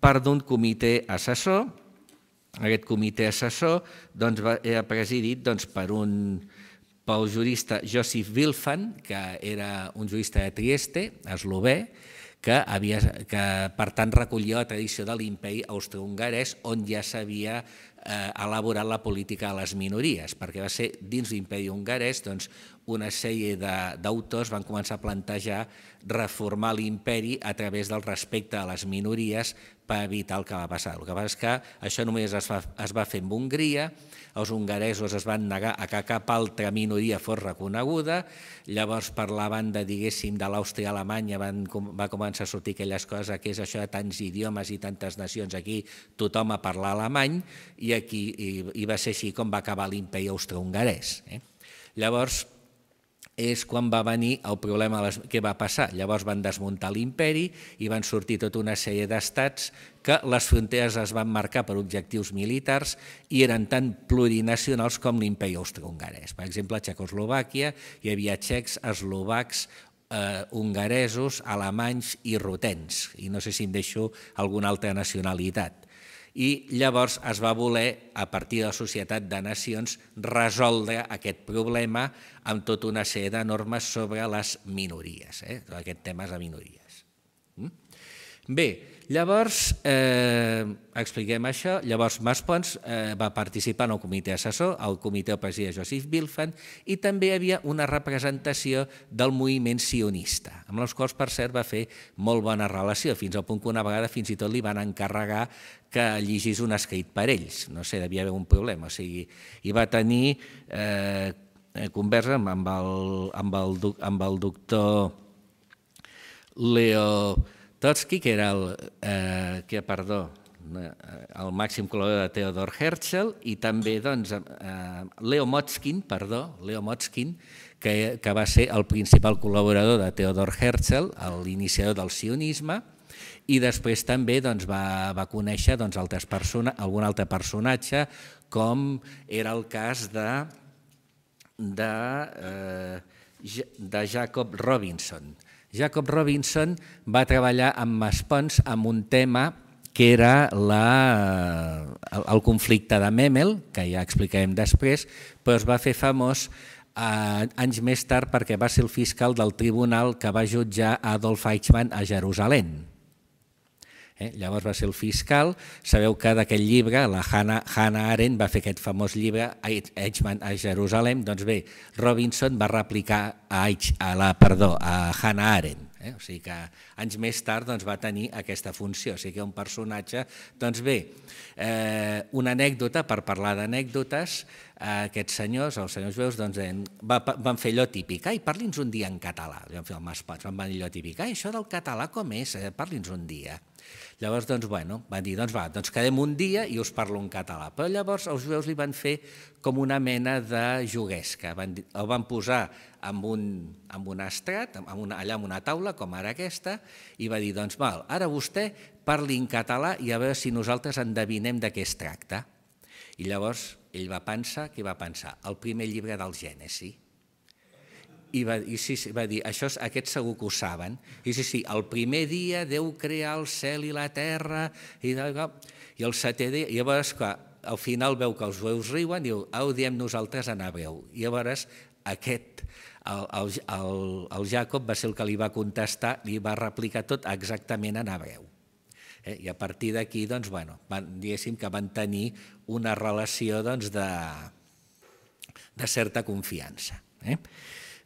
part d'un comitè assessor, aquest comitè assessor doncs, va, era presidit doncs, per un pel jurista Josip Wilfan, que era un jurista de Trieste, eslové, que, havia, que per tant recollia la tradició de l'imperi austro-hongarès on ja s'havia eh, elaborat la política a les minories, perquè va ser dins l'imperi hongarès doncs, una sèrie d'autors van començar a plantejar reformar l'imperi a través del respecte a les minories per evitar el que va passar. El que passa és que això només es va, es va fer amb Hongria, els hongaresos es van negar a que cap altra minoria fos reconeguda, llavors per la banda, diguéssim, de l'Àustria i Alemanya van, va començar a sortir aquelles coses que és això de tants idiomes i tantes nacions, aquí tothom a parlar alemany, i, aquí, i, i va ser així com va acabar l'imperi austro-hongarès. Eh? Llavors, és quan va venir el problema que va passar. Llavors van desmuntar l'imperi i van sortir tota una sèrie d'estats que les fronteres es van marcar per objectius militars i eren tan plurinacionals com l'imperi austro-hongarès. Per exemple, a Txecoslovàquia hi havia txecs, eslovacs, eh, hongaresos, alemanys i rutens, i no sé si em deixo alguna altra nacionalitat i llavors es va voler, a partir de la Societat de Nacions, resoldre aquest problema amb tota una sèrie de normes sobre les minories, eh? aquest tema de minories. Mm? Bé, Llavors, eh, expliquem això, llavors Maspons eh, va participar en el comitè assessor, el comitè presidència Joseph Bilfan, i també hi havia una representació del moviment sionista, amb els quals, per cert, va fer molt bona relació, fins al punt que una vegada fins i tot li van encarregar que llegís un escrit per ells, no sé, devia haver un problema, o sigui, hi va tenir eh, eh conversa amb el, amb el, amb el doctor Leo Trotsky, que era el, eh, que, perdó, eh, el màxim col·laborador de Theodor Herzl i també doncs, eh, eh, Leo Motzkin, perdó, Leo Motzkin, que, que va ser el principal col·laborador de Theodor Herzl, l'iniciador del sionisme, i després també doncs, va, va conèixer doncs, altres persona, algun altre personatge, com era el cas de, de, eh, de Jacob Robinson, Jacob Robinson va treballar amb Maspons amb un tema que era la, el conflicte de Memel, que ja explicarem després, però es va fer famós eh, anys més tard perquè va ser el fiscal del tribunal que va jutjar Adolf Eichmann a Jerusalem. Eh? Llavors va ser el fiscal, sabeu que d'aquest llibre, la Hannah, Arendt va fer aquest famós llibre, Eichmann a Jerusalem, doncs bé, Robinson va replicar a, a, la, perdó, a Hannah Arendt, eh? o sigui que anys més tard doncs, va tenir aquesta funció, o sigui que un personatge, doncs bé, eh, una anècdota, per parlar d'anècdotes, aquests senyors, els senyors veus, doncs, va, van fer allò típic, ai, parli'ns un dia en català, vam fer el Mas Pons, van dir allò típic, ai, això del català com és, eh, parli'ns un dia. Llavors, doncs, bueno, van dir, doncs va, doncs quedem un dia i us parlo en català. Però llavors els jueus li van fer com una mena de juguesca. Van, dir, el van posar amb un, amb un estrat, amb una, allà amb una taula, com ara aquesta, i va dir, doncs val, ara vostè parli en català i a veure si nosaltres endevinem de què es tracta. I llavors ell va pensar, què va pensar? El primer llibre del Gènesi. I, va, i sí, va dir, això, aquests segur que ho saben. I sí, sí, el primer dia Déu crear el cel i la terra, i, i el setè dia, i llavors, clar, al final veu que els jueus riuen i diu, au, ah, diem nosaltres en hebreu. I llavors aquest, el, el, el, el Jacob va ser el que li va contestar, li va replicar tot exactament en hebreu. Eh? I a partir d'aquí, doncs, bueno, van, diguéssim que van tenir una relació doncs, de, de certa confiança. Eh?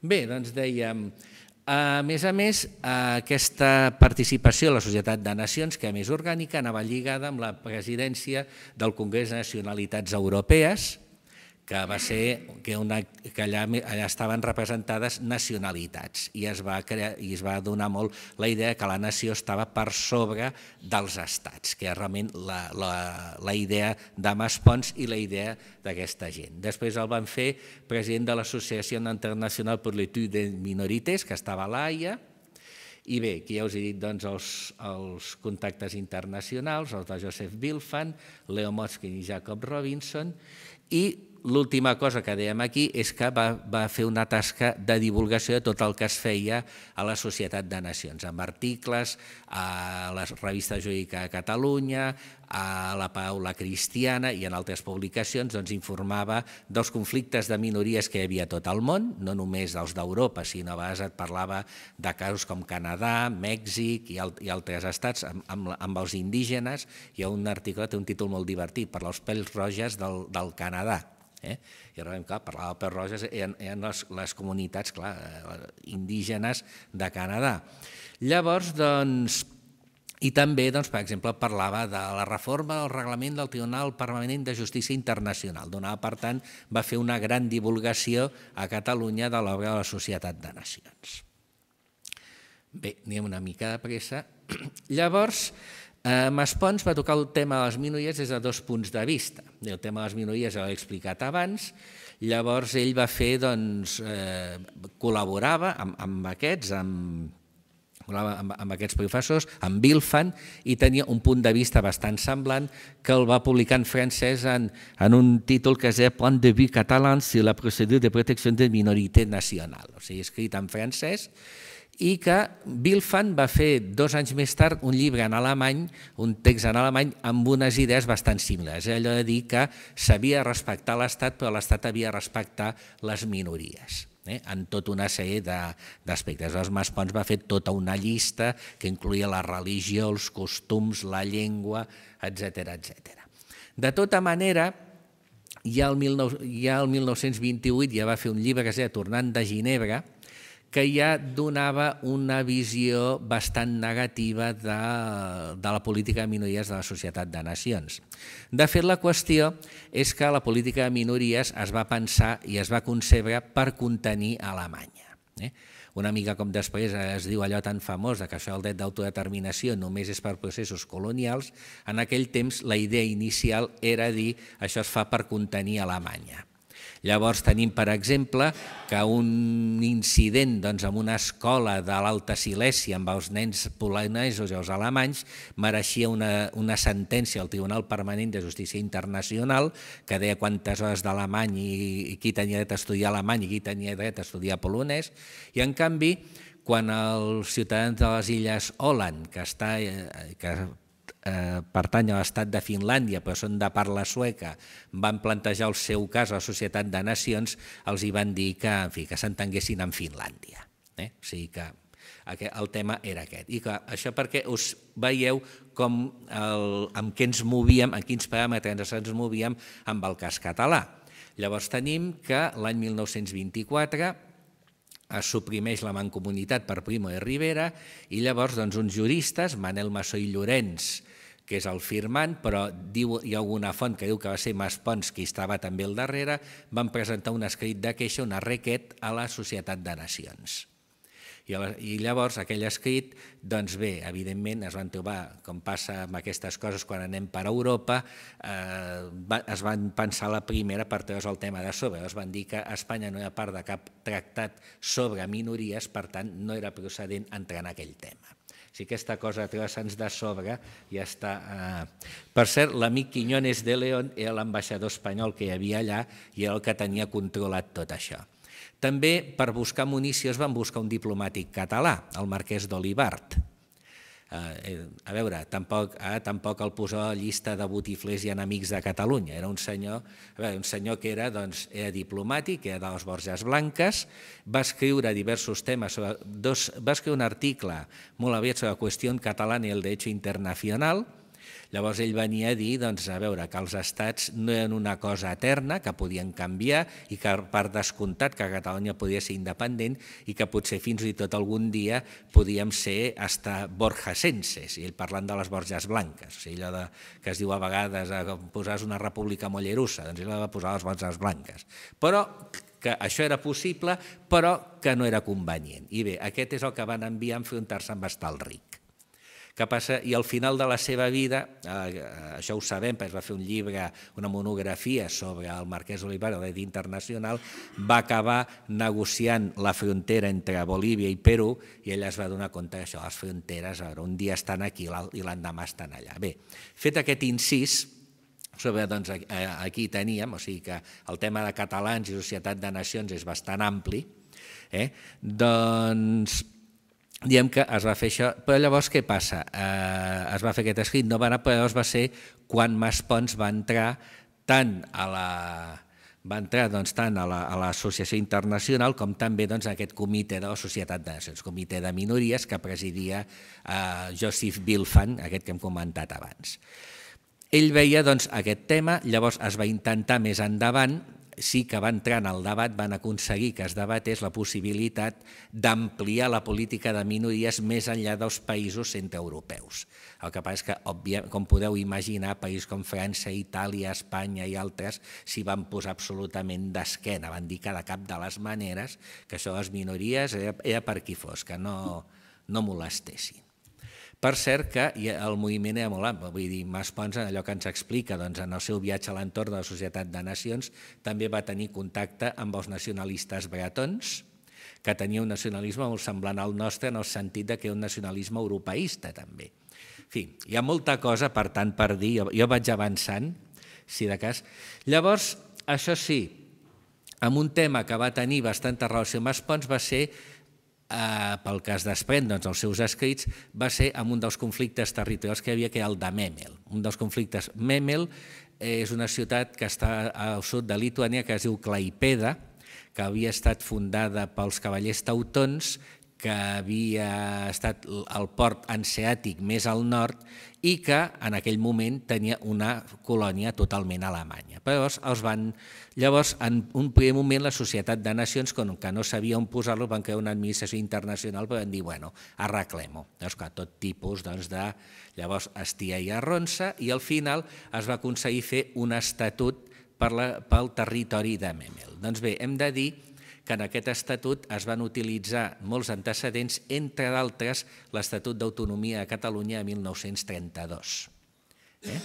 Bé, doncs dèiem, a més a més, aquesta participació a la Societat de Nacions, que a més orgànica, anava lligada amb la presidència del Congrés de Nacionalitats Europees, que va ser que, una, que allà, allà estaven representades nacionalitats i es, va crear, i es va donar molt la idea que la nació estava per sobre dels estats, que és realment la, la, la idea de Mas Pons i la idea d'aquesta gent. Després el van fer president de l'Associació Internacional per l'Etude de Minorites, que estava a l'AIA, i bé, aquí ja us he dit doncs, els, els contactes internacionals, els de Joseph Bilfan, Leo Motskin i Jacob Robinson, i l'última cosa que dèiem aquí és que va, va fer una tasca de divulgació de tot el que es feia a la Societat de Nacions, amb articles, a les revistes jurídica de Catalunya, a la Paula Cristiana i en altres publicacions doncs, informava dels conflictes de minories que hi havia a tot el món, no només dels d'Europa, sinó a vegades et parlava de casos com Canadà, Mèxic i, i altres estats amb, amb, amb els indígenes. Hi ha un article, que té un títol molt divertit, per als pèls roges del, del Canadà Eh? I realment, clar, parlava per Roges, eren, eren les, les comunitats clar, eh, indígenes de Canadà. Llavors, doncs, i també, doncs, per exemple, parlava de la reforma del reglament del Tribunal Permanent de Justícia Internacional. Donava, per tant, va fer una gran divulgació a Catalunya de l'obra de la Societat de Nacions. Bé, anem una mica de pressa. [CLEARS THROAT] Llavors, Eh, Maspons va tocar el tema de les minories des de dos punts de vista. El tema de les minories l'he explicat abans, llavors ell va fer, doncs, eh, col·laborava amb, amb aquests, amb, amb, amb aquests professors, amb Bilfan, i tenia un punt de vista bastant semblant que el va publicar en francès en, en un títol que es deia Plan de vue catalan sur la procédure de protecció de minorités nacional, o sigui, escrit en francès, i que Bilfan va fer dos anys més tard un llibre en alemany, un text en alemany, amb unes idees bastant similars. És eh? allò de dir que s'havia de respectar l'Estat, però l'Estat havia de respectar les minories eh, en tota una sèrie d'aspectes. Els Maspons va fer tota una llista que incluïa la religió, els costums, la llengua, etc etc. De tota manera, ja 19, ja el 1928 ja va fer un llibre que es deia Tornant de Ginebra, que ja donava una visió bastant negativa de, de la política de minories de la societat de nacions. De fet, la qüestió és que la política de minories es va pensar i es va concebre per contenir Alemanya. Eh? una mica com després es diu allò tan famós que això del dret d'autodeterminació només és per processos colonials, en aquell temps la idea inicial era dir això es fa per contenir Alemanya. Llavors tenim, per exemple, que un incident doncs, en una escola de l'Alta Silèsia amb els nens polonesos i els alemanys mereixia una, una sentència al Tribunal Permanent de Justícia Internacional que deia quantes hores d'alemany i, i qui tenia dret a estudiar alemany i qui tenia dret a estudiar polonès, i en canvi quan els ciutadans de les illes Holland, que, està, eh, que eh, pertany a l'estat de Finlàndia però són de parla sueca, van plantejar el seu cas a la Societat de Nacions, els hi van dir que en fi, que s'entenguessin amb Finlàndia. Eh? O sigui que el tema era aquest. I clar, això perquè us veieu com el, amb què ens movíem, en quins paràmetres ens movíem amb el cas català. Llavors tenim que l'any 1924 es eh, suprimeix la mancomunitat per Primo de Rivera i llavors doncs, uns juristes, Manel Massó i Llorenç que és el firmant, però diu, hi ha alguna font que diu que va ser Pons qui estava també al darrere, van presentar un escrit de queixa, una requet a la Societat de Nacions. I llavors aquell escrit, doncs bé, evidentment es van trobar, com passa amb aquestes coses quan anem per Europa, eh, va, es van pensar la primera per treure's el tema de sobre. Es van dir que Espanya no era part de cap tractat sobre minories, per tant no era procedent entrar en aquell tema si aquesta cosa teva se'ns de sobre, ja està. Eh. Per cert, l'amic Quiñones de León era l'ambaixador espanyol que hi havia allà i era el que tenia controlat tot això. També per buscar munició es van buscar un diplomàtic català, el marquès d'Olivart, Eh, eh, a veure, tampoc, eh, tampoc el a llista de botiflers i enemics de Catalunya. Era un senyor, a veure, un senyor que era, doncs, era diplomàtic, era de les Borges Blanques, va escriure diversos temes, sobre, dos, va escriure un article molt aviat sobre la qüestió catalana i el derecho internacional, Llavors ell venia a dir doncs, a veure que els estats no eren una cosa eterna, que podien canviar i que per descomptat que Catalunya podia ser independent i que potser fins i tot algun dia podíem ser hasta borjasenses, i ell parlant de les borges blanques, o sigui, allò de, que es diu a vegades eh, posaràs una república mollerussa, doncs ell va posar les borges blanques. Però que això era possible, però que no era convenient. I bé, aquest és el que van enviar a enfrontar-se amb Estalric que passa, i al final de la seva vida, eh, això ho sabem, perquè es va fer un llibre, una monografia sobre el marquès Olivera, de Internacional, va acabar negociant la frontera entre Bolívia i Perú i ella es va donar compte d'això, les fronteres, un dia estan aquí i l'endemà estan allà. Bé, fet aquest incís, sobre, doncs, aquí teníem, o sigui que el tema de catalans i societat de nacions és bastant ampli, eh? doncs diem que es va fer això, però llavors què passa? Eh, es va fer aquest escrit, no va anar, però llavors va ser quan Mas Pons va entrar tant a la va entrar doncs, tant a l'Associació la, Internacional com també doncs, a aquest comitè de la Societat de Nacions, comitè de minories que presidia eh, Joseph Bilfan, aquest que hem comentat abans. Ell veia doncs, aquest tema, llavors es va intentar més endavant sí que va entrar en el debat, van aconseguir que es debatés la possibilitat d'ampliar la política de minories més enllà dels països centreeuropeus. El que passa és que, com podeu imaginar, països com França, Itàlia, Espanya i altres s'hi van posar absolutament d'esquena, van dir que de cap de les maneres que això de les minories era, per qui fos, que no, no molestessin. Per cert que el moviment era molt ampli, vull dir, Mas Pons en allò que ens explica, doncs en el seu viatge a l'entorn de la Societat de Nacions també va tenir contacte amb els nacionalistes bretons, que tenia un nacionalisme molt semblant al nostre en el sentit de que era un nacionalisme europeista també. En fi, hi ha molta cosa, per tant, per dir, jo, jo vaig avançant, si de cas. Llavors, això sí, amb un tema que va tenir bastanta relació amb els va ser Eh, pel que es desprèn dels doncs, seus escrits, va ser en un dels conflictes territorials que hi havia, que era el de Memel. Un dels conflictes. Memel és una ciutat que està al sud de Lituània que es diu Klaipeda, que havia estat fundada pels cavallers teutons que havia estat el port anseàtic més al nord i que en aquell moment tenia una colònia totalment alemanya. Però llavors, els van, llavors en un primer moment, la Societat de Nacions, com que no sabia on posar-lo, van crear una administració internacional, però van dir, bueno, arreglem-ho. Llavors, clar, tot tipus doncs, de... Llavors, estia i arronsa, i al final es va aconseguir fer un estatut per la, pel territori de Memel. Doncs bé, hem de dir que en aquest estatut es van utilitzar molts antecedents, entre d'altres l'Estatut d'Autonomia de Catalunya de 1932. Eh?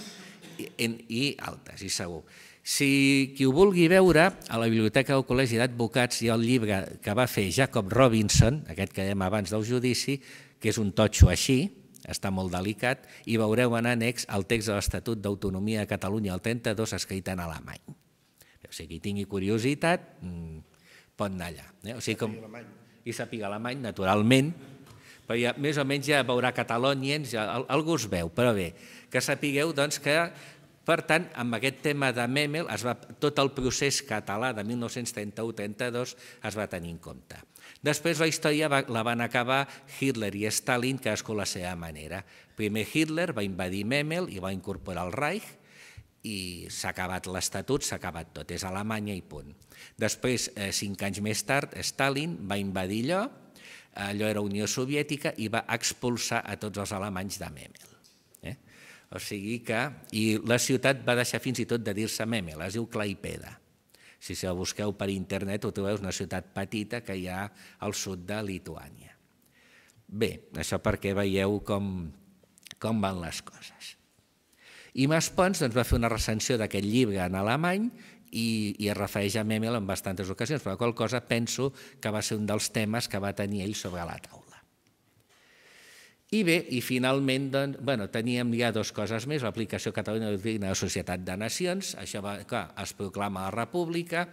I, en, I altres, i segur. Si qui ho vulgui veure, a la Biblioteca del Col·legi d'Advocats hi ha el llibre que va fer Jacob Robinson, aquest que dèiem abans del judici, que és un totxo així, està molt delicat, i veureu en anex el text de l'Estatut d'Autonomia de Catalunya, el 32, escrit en alemany. O sigui, qui tingui curiositat, mm, pot anar allà. Eh? O sigui, com... I sàpiga alemany, naturalment, però ja, més o menys ja veurà catalonians, ja, algú es veu, però bé, que sapigueu doncs, que per tant, amb aquest tema de Memel, es va, tot el procés català de 1931-32 es va tenir en compte. Després la història va, la van acabar Hitler i Stalin, cadascú la seva manera. Primer Hitler va invadir Memel i va incorporar el Reich, i s'ha acabat l'Estatut, s'ha acabat tot, és Alemanya i punt. Després, eh, cinc anys més tard, Stalin va invadir allò, allò era Unió Soviètica, i va expulsar a tots els alemanys de Memel. Eh? O sigui que... I la ciutat va deixar fins i tot de dir-se Memel, es diu Claipeda. Si se la busqueu per internet ho trobeu, és una ciutat petita que hi ha al sud de Lituània. Bé, això perquè veieu com, com van les coses. I Mas Pons doncs, va fer una recensió d'aquest llibre en alemany i, i es refereix a Memel en bastantes ocasions, però qual cosa penso que va ser un dels temes que va tenir ell sobre la taula. I bé, i finalment, doncs, bueno, teníem ja dues coses més, l'aplicació catalana de la Societat de Nacions, això va, clar, es proclama la República,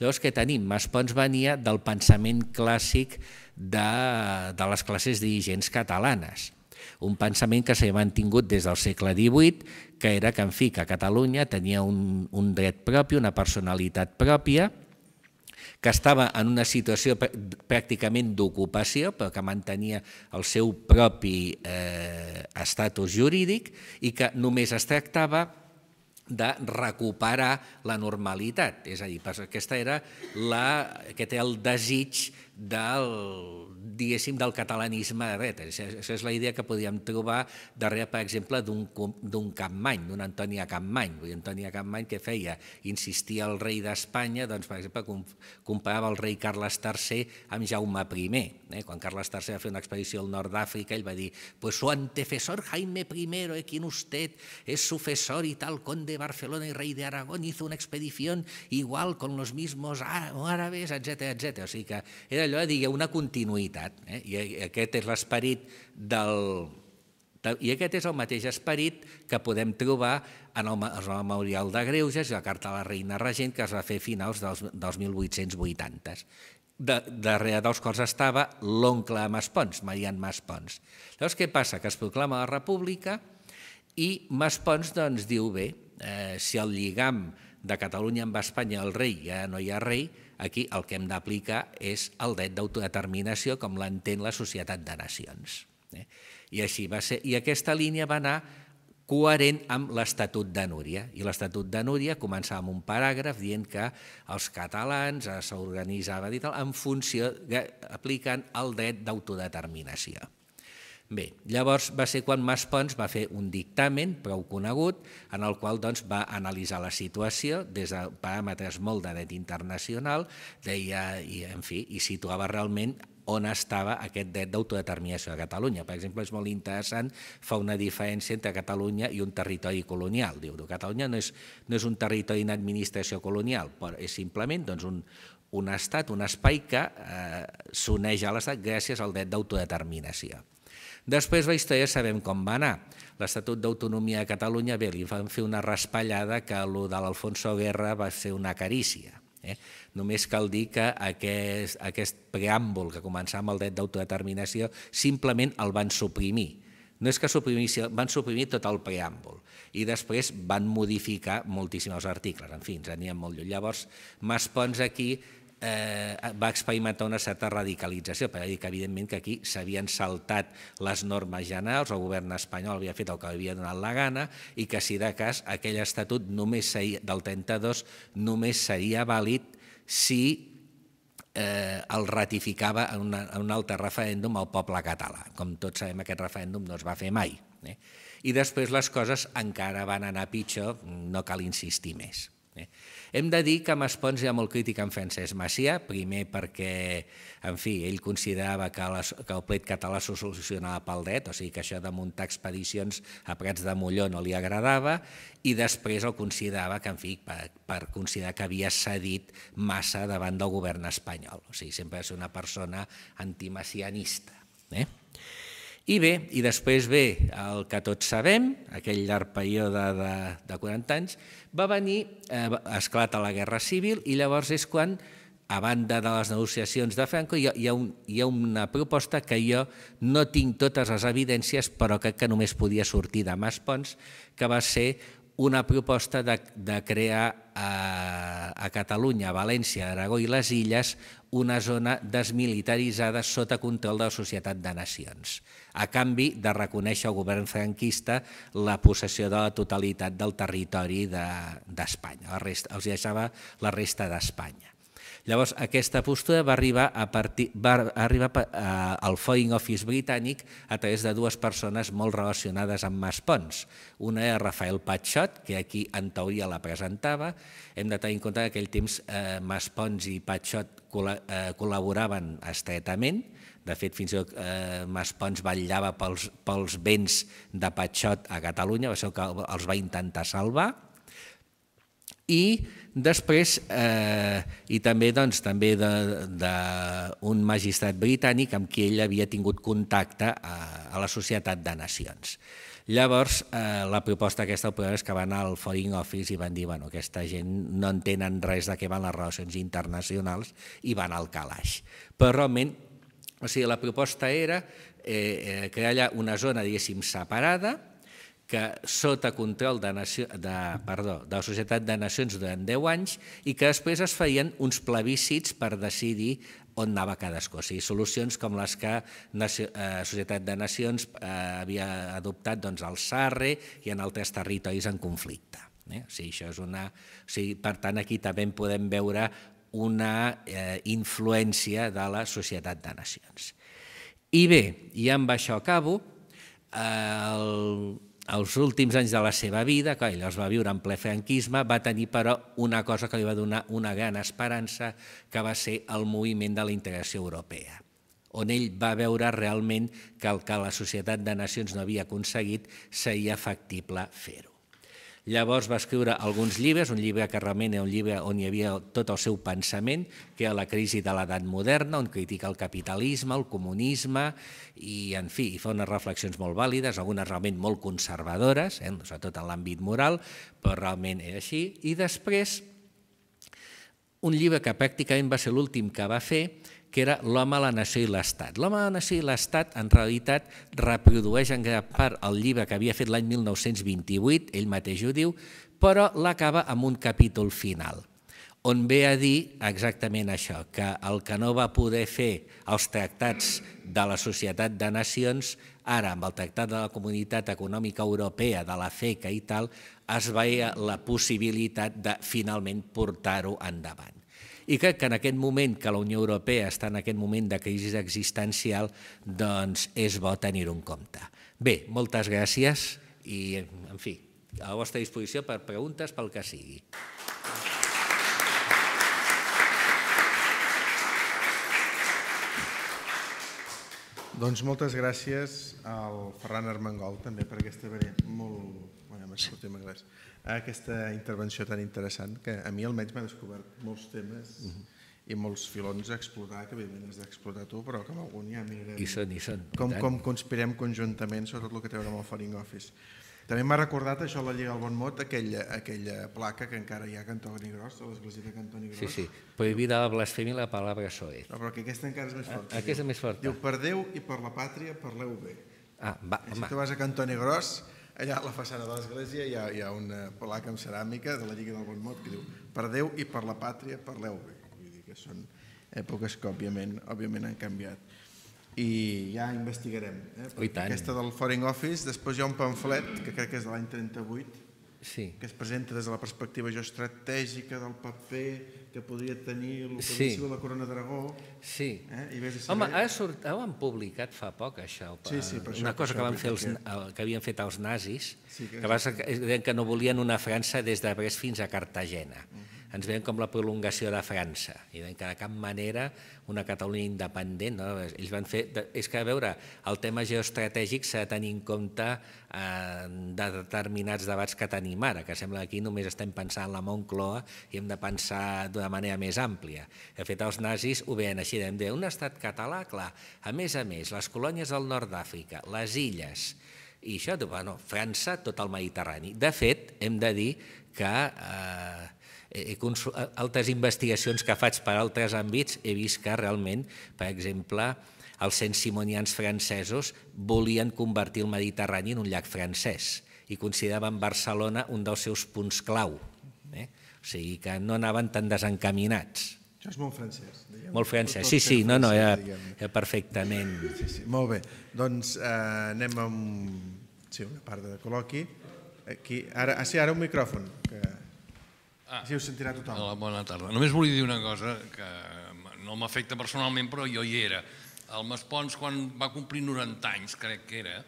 llavors què tenim? Maspons venia del pensament clàssic de, de les classes dirigents catalanes, un pensament que s'ha mantingut des del segle XVIII, que era que, en fi, que Catalunya tenia un, un dret propi, una personalitat pròpia, que estava en una situació pràcticament d'ocupació, però que mantenia el seu propi eh, estatus jurídic i que només es tractava de recuperar la normalitat. És a dir, aquesta era la, aquest era el desig del, diguéssim, del catalanisme de dreta. Això és la idea que podíem trobar darrere, per exemple, d'un Campmany, d'un Antònia Campmany. Antònia Campmany que feia? Insistia el rei d'Espanya, doncs, per exemple, comparava el rei Carles III amb Jaume I. Eh? Quan Carles III va fer una expedició al nord d'Àfrica, ell va dir, pues su antecesor Jaime I, eh, quin usted és sucesor i tal, conde de Barcelona i rei de hizo una expedició igual con los mismos árabes, etc etc. O sigui que era allò de dir, hi ha una continuïtat, eh? i aquest és l'esperit del... I aquest és el mateix esperit que podem trobar en el, Memorial de Greuges i la Carta de la Reina Regent que es va fer a finals dels, dels 1880. De, darrere dels quals estava l'oncle Maspons, Marian Maspons. Llavors, què passa? Que es proclama la República i Maspons doncs, diu, bé, eh, si el lligam de Catalunya amb Espanya, el rei, ja no hi ha rei, Aquí el que hem d'aplicar és el dret d'autodeterminació com l'entén la societat de nacions. Eh? I així va ser. I aquesta línia va anar coherent amb l'Estatut de Núria. I l'Estatut de Núria començava amb un paràgraf dient que els catalans s'organitzaven en funció aplicant el dret d'autodeterminació. Bé, llavors va ser quan Mas Pons va fer un dictamen prou conegut en el qual doncs, va analitzar la situació des de paràmetres molt de dret internacional deia, i, en fi, i situava realment on estava aquest dret d'autodeterminació de Catalunya. Per exemple, és molt interessant, fa una diferència entre Catalunya i un territori colonial. Diu, Catalunya no és, no és un territori en administració colonial, però és simplement doncs, un, un estat, un espai que eh, s'uneix a l'estat gràcies al dret d'autodeterminació. Després la història sabem com va anar. L'Estatut d'Autonomia de Catalunya, bé, li van fer una raspallada que el de l'Alfonso Guerra va ser una carícia. Eh? Només cal dir que aquest, aquest preàmbul que començava amb el dret d'autodeterminació simplement el van suprimir. No és que suprimissin, van suprimir tot el preàmbul i després van modificar moltíssims articles. En fi, ens anien molt lluny. Llavors, Maspons aquí eh, va experimentar una certa radicalització, per dir que evidentment que aquí s'havien saltat les normes generals, el govern espanyol havia fet el que havia donat la gana i que si de cas aquell estatut només seria, del 32 només seria vàlid si eh, el ratificava en, una, en un altre referèndum al poble català. Com tots sabem, aquest referèndum no es va fer mai. Eh? I després les coses encara van anar pitjor, no cal insistir més. Eh? Hem de dir que Maspons era molt crític amb Francesc Macià, primer perquè, en fi, ell considerava que, les, que el plet català s'ho solucionava pel dret, o sigui que això de muntar expedicions a Prats de Molló no li agradava, i després el considerava que, en fi, per, per considerar que havia cedit massa davant del govern espanyol. O sigui, sempre va ser una persona antimacianista. Eh? I bé, i després ve el que tots sabem, aquell llarg període de, de 40 anys, va venir, eh, esclata la Guerra Civil, i llavors és quan, a banda de les negociacions de Franco, hi ha, hi ha, un, hi ha una proposta que jo no tinc totes les evidències, però crec que només podia sortir de Mas Pons, que va ser una proposta de, de crear a, eh, a Catalunya, a València, Aragó i les Illes una zona desmilitaritzada sota control de la Societat de Nacions a canvi de reconèixer al govern franquista la possessió de la totalitat del territori d'Espanya. De, resta, els deixava la resta d'Espanya. Llavors, aquesta postura va arribar, a partir, va arribar al Foreign Office britànic a través de dues persones molt relacionades amb Mas Pons. Una era Rafael Patxot, que aquí en teoria la presentava. Hem de tenir en compte que aquell temps eh, Mas Pons i Patxot eh, col·laboraven estretament, de fet, fins i tot eh, Pons vetllava pels, pels béns de Patxot a Catalunya, va ser el que els va intentar salvar, i després, eh, i també doncs, també d'un magistrat britànic amb qui ell havia tingut contacte a, eh, a la Societat de Nacions. Llavors, eh, la proposta aquesta, el problema és que van al Foreign Office i van dir bueno, aquesta gent no entenen res de què van les relacions internacionals i van al calaix. Però realment o sigui, la proposta era eh, crear eh, allà una zona, diguéssim, separada, que sota control de, de, de la Societat de Nacions durant 10 anys i que després es feien uns plebiscits per decidir on anava cadascú. O sigui, solucions com les que la eh, Societat de Nacions eh, havia adoptat doncs, al Sarre i en altres territoris en conflicte. Eh? això és una... per tant, aquí també podem veure una eh, influència de la Societat de Nacions. I bé, i amb això acabo, eh, el, els últims anys de la seva vida, que ell els va viure en ple franquisme, va tenir però una cosa que li va donar una gran esperança, que va ser el moviment de la integració europea, on ell va veure realment que el que la Societat de Nacions no havia aconseguit seria factible fer-ho. Llavors va escriure alguns llibres, un llibre que realment era un llibre on hi havia tot el seu pensament, que era la crisi de l'edat moderna, on critica el capitalisme, el comunisme, i en fi, i fa unes reflexions molt vàlides, algunes realment molt conservadores, eh, sobretot en l'àmbit moral, però realment era així. I després, un llibre que pràcticament va ser l'últim que va fer, que era l'home, la nació i l'Estat. L'home, la nació i l'Estat, en realitat, reprodueix en gran part el llibre que havia fet l'any 1928, ell mateix ho diu, però l'acaba amb un capítol final, on ve a dir exactament això, que el que no va poder fer els tractats de la Societat de Nacions, ara amb el Tractat de la Comunitat Econòmica Europea, de la FECA i tal, es veia la possibilitat de finalment portar-ho endavant i crec que en aquest moment que la Unió Europea està en aquest moment de crisi existencial, doncs és bo tenir-ho en compte. Bé, moltes gràcies i, en fi, a la vostra disposició per preguntes pel que sigui. Doncs moltes gràcies al Ferran Armengol també per aquesta veritat molt... Bueno, m'ha sortit a ah, aquesta intervenció tan interessant que a mi almenys m'ha descobert molts temes mhm. i molts filons a explotar, que evidentment has d'explotar tu, però que amb algun ja mirem I sant, i com, com conspirem conjuntament sobre tot el que té a veure amb el Foreign Office. També m'ha recordat això la Lliga del Bon Mot, aquella, aquella placa que encara hi ha a Cantoni Gros, a l'església de Cantoni Gros. Sí, sí, prohibida la blasfèmia la paraula soe. No, però que aquesta encara és més ah, forta. Ah, aquesta és més forta. Diu, per Déu i per la pàtria parleu bé. Ah, va, home. Si tu vas a Cantoni Gros, Allà a la façana de l'església hi, ha, hi ha una placa amb ceràmica de la Lliga del Bon Mot que diu per Déu i per la pàtria parleu bé. Vull dir que són èpoques que òbviament, òbviament han canviat. I ja investigarem. Eh? Oh, aquesta del Foreign Office, després hi ha un pamflet que crec que és de l'any 38 sí. que es presenta des de la perspectiva geoestratègica del paper, que podria tenir l'ocasió sí. la Corona d'Aragó. Sí. Eh? I vés a Home, ha sort... ho han publicat fa poc, això. Sí, sí, per això, una cosa que, van fer els... Que... que havien fet els nazis, sí, que, que, que no volien una França des de Brest fins a Cartagena. Mm ens veiem com la prolongació de França i que de cap manera una Catalunya independent, no? ells van fer... És que, a veure, el tema geoestratègic s'ha de tenir en compte eh, de determinats debats que tenim ara, que sembla que aquí només estem pensant en la Moncloa i hem de pensar d'una manera més àmplia. De fet, els nazis ho veien així, de dir, un estat català, clar, a més a més, les colònies del nord d'Àfrica, les illes, i això, bueno, França, tot el Mediterrani. De fet, hem de dir que eh, altres investigacions que faig per altres àmbits, he vist que realment, per exemple, els cent-simonians francesos volien convertir el Mediterrani en un llac francès i consideraven Barcelona un dels seus punts clau. Eh? O sigui que no anaven tan desencaminats. Això és molt francès. Molt francès, sí, sí, no, no, era, perfectament. Sí, sí. Molt bé, doncs eh, anem a un, sí, una part de col·loqui. Aquí, ara, ah, sí, ara un micròfon. Que... Ah, si ho sentirà tothom. Hola, bona tarda. Només volia dir una cosa que no m'afecta personalment, però jo hi era. El Maspons, quan va complir 90 anys, crec que era,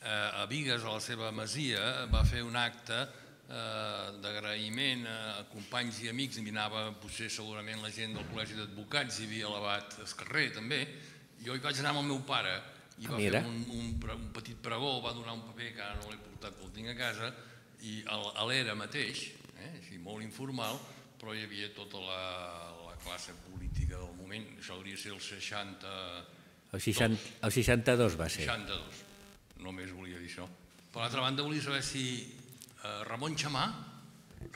eh, a Vigues, a la seva masia, va fer un acte eh, d'agraïment a companys i amics, i anava potser segurament la gent del Col·legi d'Advocats, hi havia elevat el carrer també, jo hi vaig anar amb el meu pare, i va ah, Mira. fer un, un, un petit pregó, va donar un paper que ara no l'he portat, que el tinc a casa, i a l'era mateix, eh, així molt informal, però hi havia tota la, la classe política del moment, això hauria de ser el 60... El, 60, el 62 va ser. 62, només volia dir això. Per l'altra banda, volia saber si eh, Ramon Xamà,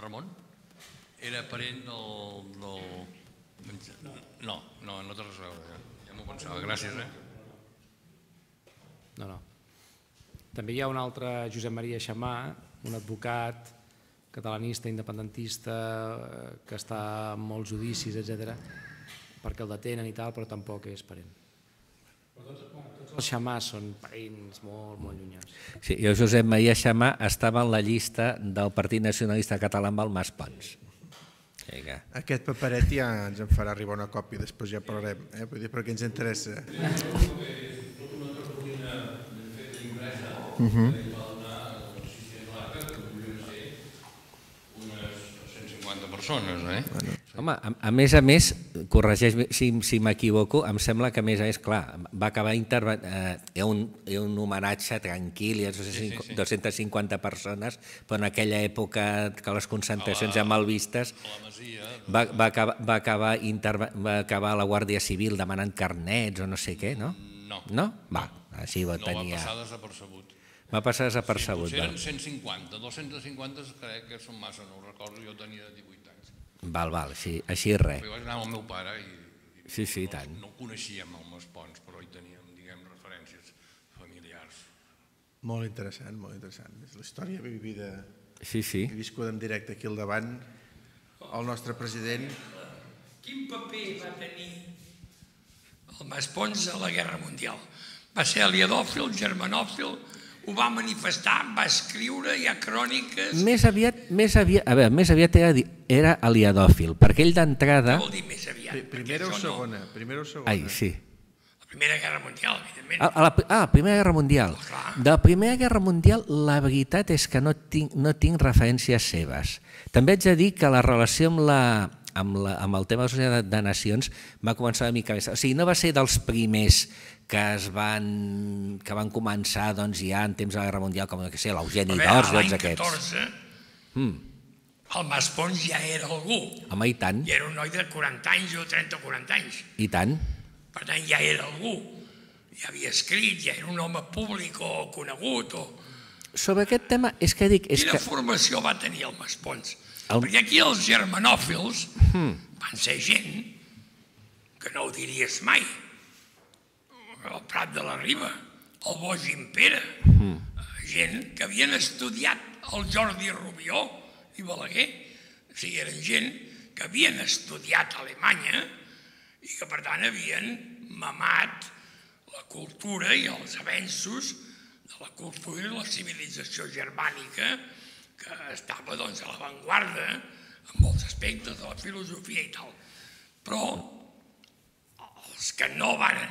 Ramon, era parent del... del... No, no, no té res a veure, ja, ja m'ho pensava, gràcies, eh? No, no. També hi ha un altre Josep Maria Xamà, un advocat catalanista, independentista, eh, que està en molts judicis, etc, perquè el detenen i tal, però tampoc és parent. Però tots, tots els xamàs són parents molt, molt llunyans. Sí, jo, Josep Maria Xamà, estava en la llista del Partit Nacionalista Català amb el Mas Pons. Vinga. Aquest paperet ja ens en farà arribar una còpia, després ja parlarem, eh? Vull dir, perquè ens interessa. Uh mhm. -huh. persones. Eh? Bueno. Home, a, a més a més, corregeix si, si m'equivoco, em sembla que a més és clar, va acabar intervenint, eh, hi, un, un homenatge tranquil, hi ha 250, persones, però en aquella època que les concentracions la, ja malvistes, vistes, doncs. va, va, acabar, va, acabar interve, va acabar la Guàrdia Civil demanant carnets o no sé què, no? No. No? Va, així ho no, tenia... No, va passar desapercebut. Va passar desapercebut. Sí, potser eren 150, 250 crec que són massa, no ho recordo, jo tenia 18 Val, val, sí, així és res. Vaig anar amb el meu pare i, i sí, sí, no, tant. no coneixíem el Maspons, però hi teníem, diguem, referències familiars. Molt interessant, molt interessant. És la història vivida... Sí, sí. I viscut en directe aquí al davant el nostre president. Quin paper va tenir el Maspons a la Guerra Mundial? Va ser aliadòfil, germanòfil, ho va manifestar, va escriure, hi ha cròniques... Més aviat, més aviat, a veure, més aviat era, era aliadòfil, perquè ell d'entrada... Què vol dir més aviat? Primera o segona? No. Primera o segona? Ai, sí. La Primera Guerra Mundial, evidentment. A, a la, ah, la Primera Guerra Mundial. Oh, de la Primera Guerra Mundial, la veritat és que no tinc, no tinc referències seves. També haig de dir que la relació amb la, amb, la, amb el tema de la Societat de Nacions va començar una mica més. O sigui, no va ser dels primers que es van, que van començar doncs, ja en temps de la Guerra Mundial, com que sé, l'Eugeni d'Ors, doncs aquests. L'any 14, hmm. el Maspons ja era algú. Home, i tant. I era un noi de 40 anys o 30 o 40 anys. I tant. Per tant, ja era algú. Ja havia escrit, ja era un home públic o conegut. O... Sobre aquest tema, és que dic... És Quina que... formació va tenir el Maspons? El... Perquè aquí els germanòfils hmm. van ser gent que no ho diries mai al Prat de la Riba, el Boix Impera, gent que havien estudiat el Jordi Rubió i Balaguer, o sigui, eren gent que havien estudiat a Alemanya i que per tant havien mamat la cultura i els avenços de la cultura i la civilització germànica que estava doncs, a l'avantguarda en molts aspectes de la filosofia i tal. Però els que no van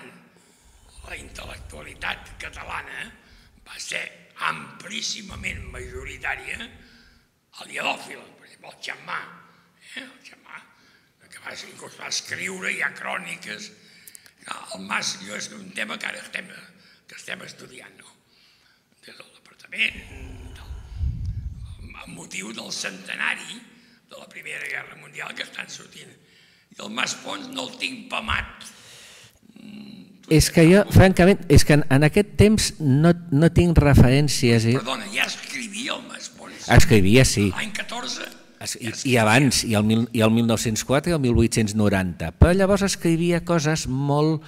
la intel·lectualitat catalana va ser amplíssimament majoritària aliadòfila, per exemple, el Xamà, eh? el Xamà, que va, inclús va escriure, hi ha cròniques, el Mas jo és un tema que ara estem, que estem estudiant, no? des departament, l'apartament, amb motiu del centenari de la Primera Guerra Mundial que estan sortint. I el Mas Pons no el tinc pamat, mm, és que jo, francament, és que en, en aquest temps no, no tinc referències. I... Eh? Perdona, ja escrivia el Maspons. Escrivia, sí. L'any 14? I, i abans, i el, i el 1904 i el 1890. Però llavors escrivia coses molt...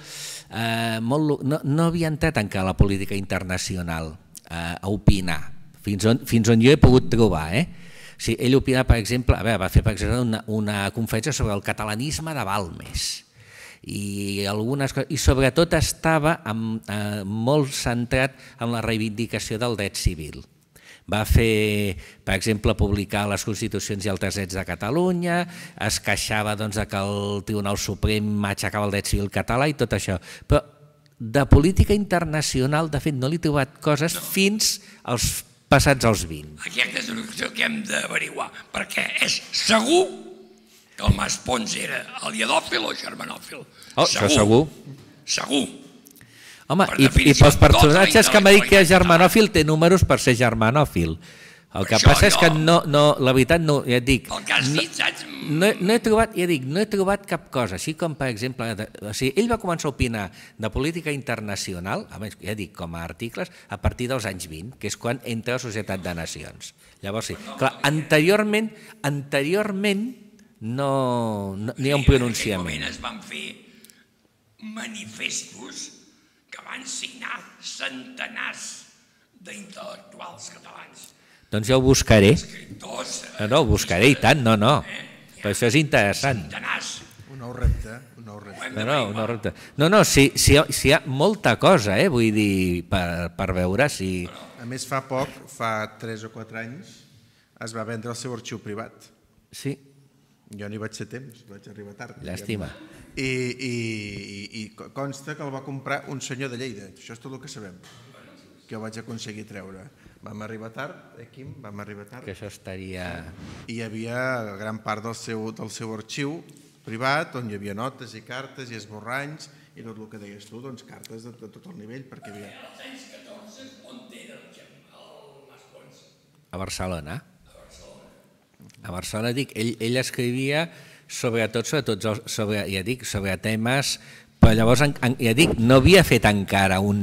Eh, molt no, no havia entrat encara la política internacional eh, a opinar, fins on, fins on jo he pogut trobar. Eh? Sí, ell opinava, per exemple, a veure, va fer per exemple, una, una conferència sobre el catalanisme de Balmes i, algunes, i sobretot estava amb, eh, molt centrat en la reivindicació del dret civil. Va fer, per exemple, publicar les Constitucions i els drets de Catalunya, es queixava doncs, que el Tribunal Suprem aixecava el dret civil català i tot això. Però de política internacional, de fet, no li he trobat coses no. fins als passats els 20. Aquesta és una qüestió que hem d'averiguar, perquè és segur que el Mas Pons era aliadòfil o germanòfil. Oh, segur. Segur. segur. Home, per i, i pels tota personatges que m'ha dit que és germanòfil té números per ser germanòfil. El que Això, passa jo... és que no, no, la veritat no, ja et dic... El que has dit, saps? No, no, he trobat, ja dic, no he trobat cap cosa, així com per exemple... De, o sigui, ell va començar a opinar de política internacional, a més, ja dic, com a articles, a partir dels anys 20, que és quan entra la Societat de Nacions. Llavors, sí, clar, anteriorment, anteriorment no, no ni on pronunciem. en es van fer manifestos que van signar centenars d'intel·lectuals catalans. Doncs ja ho buscaré. Escriptors. No, no, ho buscaré i tant, no, no. Eh? Però això és interessant. Centenars. Un nou repte. Un nou repte. No, no, un repte. No, no, si, si, si hi ha molta cosa, eh, vull dir, per, per veure si... A més, fa poc, fa 3 o 4 anys, es va vendre el seu arxiu privat. Sí, jo no hi vaig ser temps, vaig arribar tard. Llàstima. I, i, i, i consta que el va comprar un senyor de Lleida, això és tot el que sabem, que ho vaig aconseguir treure. Vam arribar tard, eh, Quim? vam arribar tard. Que això estaria... I hi havia gran part del seu, del seu arxiu privat, on hi havia notes i cartes i esborranys, i tot el que deies tu, doncs cartes de, de tot el nivell, perquè hi havia... A Barcelona? a Barcelona, dic, ell, ell escrivia sobretot sobre, tots sobre, ja dic, sobre temes, però llavors, en, ja dic, no havia fet encara un...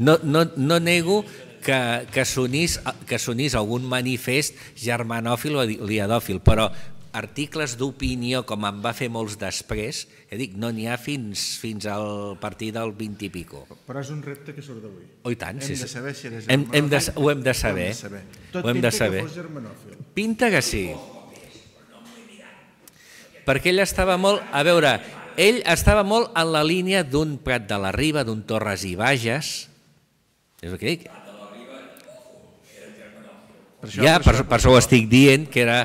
No, no, no nego que, que s'unís algun manifest germanòfil o liadòfil, però, articles d'opinió, com en va fer molts després, ja dic, no n'hi ha fins, fins al partir del 20 i pico. Però és un repte que surt d'avui. Oh, tant, hem sí. de saber si eres hem, hem de, Ho hem de saber. Ho hem de saber. Tot hem pinta de saber. que fos germanòfil. Pinta que sí. Perquè ell estava molt... A veure, ell estava molt en la línia d'un Prat de la Riba, d'un Torres i Bages. És el que dic. Per això, ja, per, per això ho estic dient, que era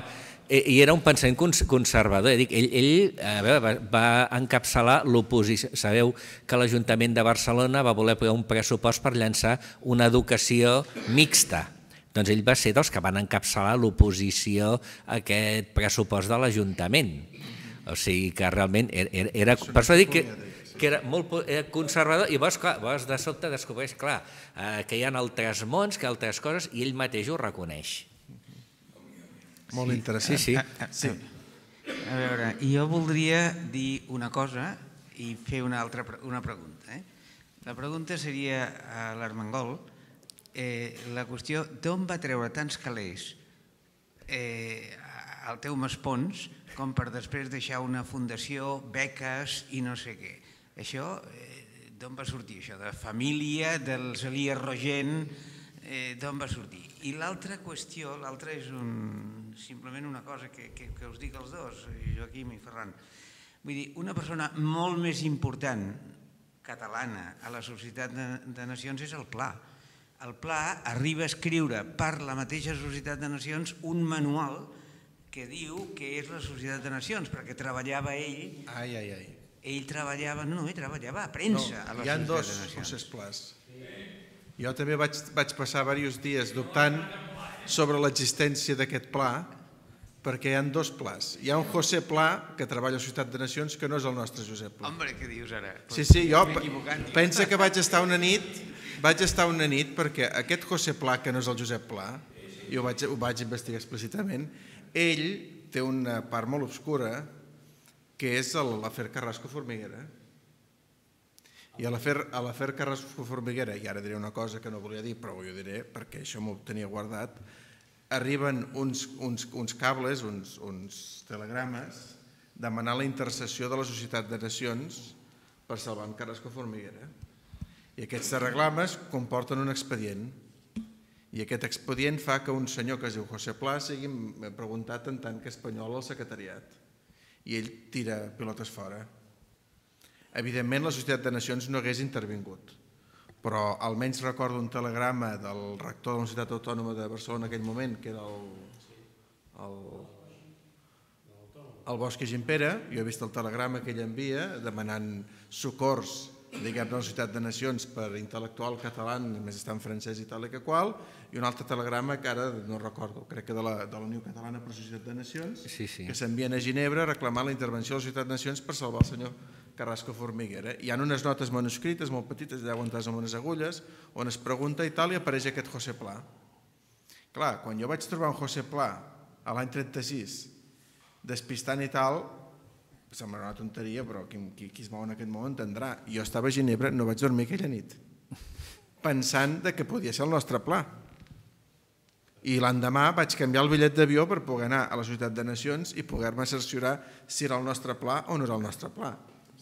i era un pensament conservador. Eh, dic, ell ell veure, va encapçalar l'oposició. Sabeu que l'Ajuntament de Barcelona va voler posar un pressupost per llançar una educació mixta. Doncs ell va ser dels que van encapçalar l'oposició a aquest pressupost de l'Ajuntament. O sigui que realment er, er, era... era per això dic que, que era molt era conservador i llavors, clar, llavors de sobte descobreix clar, eh, que hi ha altres mons, que altres coses, i ell mateix ho reconeix. Molt sí. interessant. Sí, sí. Ah, ah, sí. A veure, jo voldria dir una cosa i fer una altra una pregunta. Eh? La pregunta seria a l'Armengol eh, la qüestió d'on va treure tants calés eh, el teu Maspons com per després deixar una fundació, beques i no sé què. Això, eh, d'on va sortir això? De família, dels Elias Rogent, eh, d'on va sortir? I l'altra qüestió, l'altra és un, simplement una cosa que, que, que us dic els dos, Joaquim i Ferran. Vull dir, una persona molt més important catalana a la Societat de, de Nacions és el Pla. El Pla arriba a escriure per la mateixa Societat de Nacions un manual que diu que és la Societat de Nacions, perquè treballava ell... Ai, ai, ai. Ell treballava, no, ell treballava a premsa no, a la Societat de Nacions. Hi ha dos procés Sí. Jo també vaig, vaig passar diversos dies dubtant... No, sobre l'existència d'aquest pla, perquè hi ha dos plans. Hi ha un José Pla, que treballa a Ciutat de Nacions, que no és el nostre Josep Pla. Hombre, què dius ara? sí, sí, jo pensa que vaig estar una nit, vaig estar una nit perquè aquest José Pla, que no és el Josep Pla, jo vaig, ho vaig investigar explícitament, ell té una part molt obscura, que és l'afer Carrasco Formiguera, i a l'afer Carles Formiguera, i ara diré una cosa que no volia dir, però ho diré perquè això m'ho tenia guardat, arriben uns, uns, uns cables, uns, uns telegrames, demanant la intercessió de la Societat de Nacions per salvar en Carrasco Formiguera. I aquests telegrames comporten un expedient. I aquest expedient fa que un senyor que es diu José Pla sigui preguntat en tant que espanyol al secretariat. I ell tira pilotes fora evidentment la Societat de Nacions no hagués intervingut. Però almenys recordo un telegrama del rector de la Universitat Autònoma de Barcelona en aquell moment, que era el, el, el Bosch i Gimpera, jo he vist el telegrama que ell envia demanant socors diguem, de la Societat de Nacions per intel·lectual català, més està en francès i tal i que qual, i un altre telegrama que ara no recordo, crec que de la, de la Unió Catalana per la Societat de Nacions, sí, sí. que s'envien a Ginebra reclamant la intervenció de la Societat de Nacions per salvar el senyor Carrasco Formiguera. Hi ha unes notes manuscrites molt petites, deu entrar amb unes agulles, on es pregunta i tal, i apareix aquest José Pla. Clar, quan jo vaig trobar un José Pla a l'any 36, despistant i tal, sembla una tonteria, però qui, qui, qui es mou en aquest món entendrà. Jo estava a Ginebra, no vaig dormir aquella nit, pensant de que podia ser el nostre pla. I l'endemà vaig canviar el bitllet d'avió per poder anar a la Societat de Nacions i poder-me cerciorar si era el nostre pla o no era el nostre pla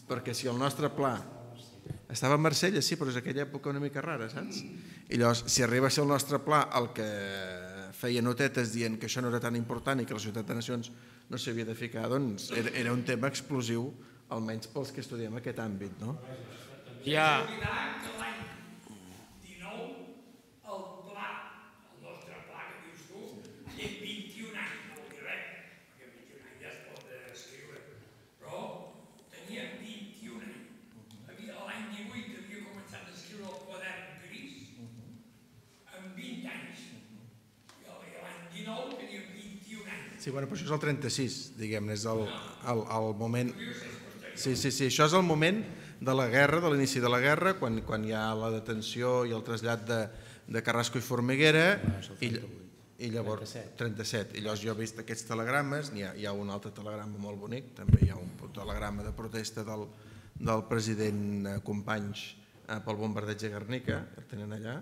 perquè si el nostre pla estava a Marsella, sí, però és aquella època una mica rara, saps? I llavors, si arriba a ser el nostre pla el que feia notetes dient que això no era tan important i que la Ciutat de Nacions no s'havia de ficar, doncs era, era un tema explosiu, almenys pels que estudiem aquest àmbit, no? Ja... Sí, bueno, però això és el 36, diguem-ne, és el, el, el moment... Sí, sí, sí, això és el moment de la guerra, de l'inici de la guerra, quan, quan hi ha la detenció i el trasllat de, de Carrasco i Formiguera, ah, i, i llavors 37. 37. I llavors jo he vist aquests telegrames, hi ha, hi ha un altre telegrama molt bonic, també hi ha un telegrama de protesta del, del president eh, Companys eh, pel bombardeig de Guernica, el tenen allà,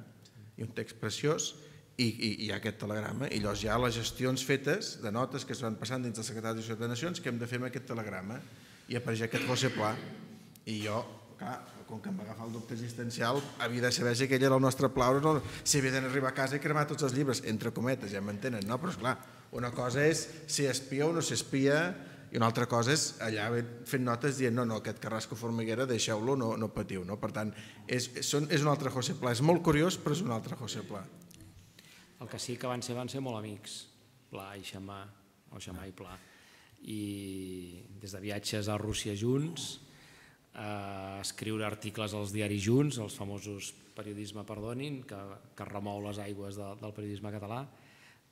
i un text preciós, i, i, i hi ha aquest telegrama i llavors hi ha les gestions fetes de notes que es van passant dins del secretari de Ciutat de Nacions que hem de fer amb aquest telegrama i apareix aquest José Pla i jo, clar, com que em va agafar el dubte existencial havia de saber si aquell era el nostre pla o no, si havia d'anar a casa i cremar tots els llibres, entre cometes, ja m'entenen, no? Però esclar, una cosa és si espia o no s'espia i una altra cosa és allà fent notes dient no, no, aquest Carrasco Formiguera deixeu-lo, no, no patiu. No? Per tant, és, és, és un altre José Pla. És molt curiós, però és un altre José Pla. El que sí que van ser, van ser molt amics, Pla i Xamà, o Xamà i Pla. I des de viatges a Rússia junts, a escriure articles als diaris junts, els famosos periodisme, perdonin, que, que remou les aigües de, del periodisme català,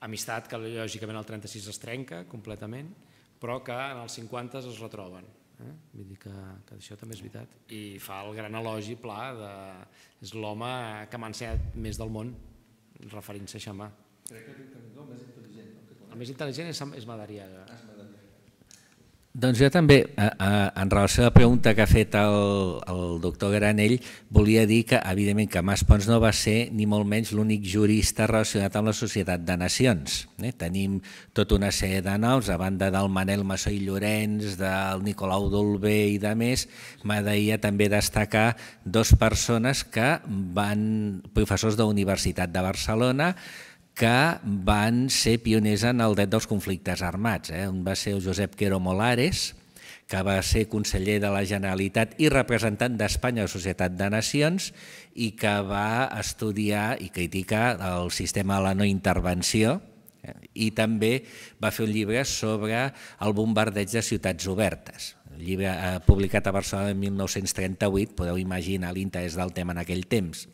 amistat que lògicament el 36 es trenca completament, però que en els 50 es retroben. Eh? Vull dir que, que això també és veritat. I fa el gran elogi pla de... és l'home que m'ha ensenyat més del món referint-se a Xamà. Crec que el més intel·ligent. El, més intel·ligent és, és Madariaga. Ah, doncs jo també, eh, eh, en relació a la pregunta que ha fet el, el doctor Granell, volia dir que, evidentment, que Mas Pons no va ser ni molt menys l'únic jurista relacionat amb la Societat de Nacions. Eh? Tenim tota una sèrie de noms, a banda del Manel Massó i Llorenç, del Nicolau Dolbé i de més, m'agradaria també destacar dos persones que van, professors de la Universitat de Barcelona, que van ser pioners en el dret dels conflictes armats. Eh? Un va ser el Josep Quero Molares, que va ser conseller de la Generalitat i representant d'Espanya a la Societat de Nacions i que va estudiar i criticar el sistema de la no intervenció eh? i també va fer un llibre sobre el bombardeig de ciutats obertes. El llibre eh, publicat a Barcelona en 1938, podeu imaginar l'interès del tema en aquell temps.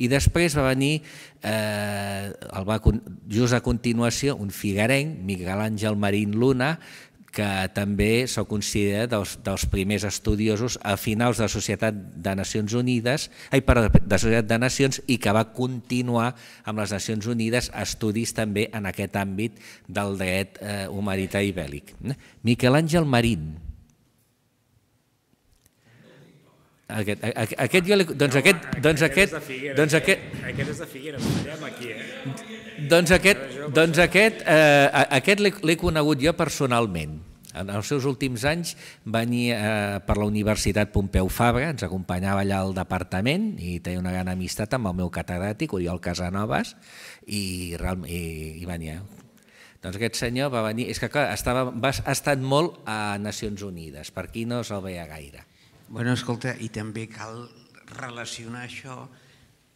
I després va venir eh, el va, just a continuació, un figarenc, Miguel Àngel Marín Luna, que també se'l considera dels, dels primers estudiosos a finals de la Societat de Nacions Unides, ai, perdó, de Societat de Nacions i que va continuar amb les Nacions Unides estudis també en aquest àmbit del dret eh, humanitari bèl·lic. Miquel Àngel Marín, Aquest, a, a, aquest jo doncs, no, aquest, doncs aquest, doncs eh? aquest, aquest és de Figueres, estem aquí, eh? Doncs aquest, doncs aquest, eh, aquest l'he conegut jo personalment. En els seus últims anys venia eh, per la Universitat Pompeu Fabra, ens acompanyava allà al departament i tenia una gran amistat amb el meu catedràtic, Oriol Casanovas, i, i, i venia. Doncs aquest senyor va venir, és que clar, estava, va, ha estat molt a Nacions Unides, per aquí no se'l veia gaire Bueno, escolta, i també cal relacionar això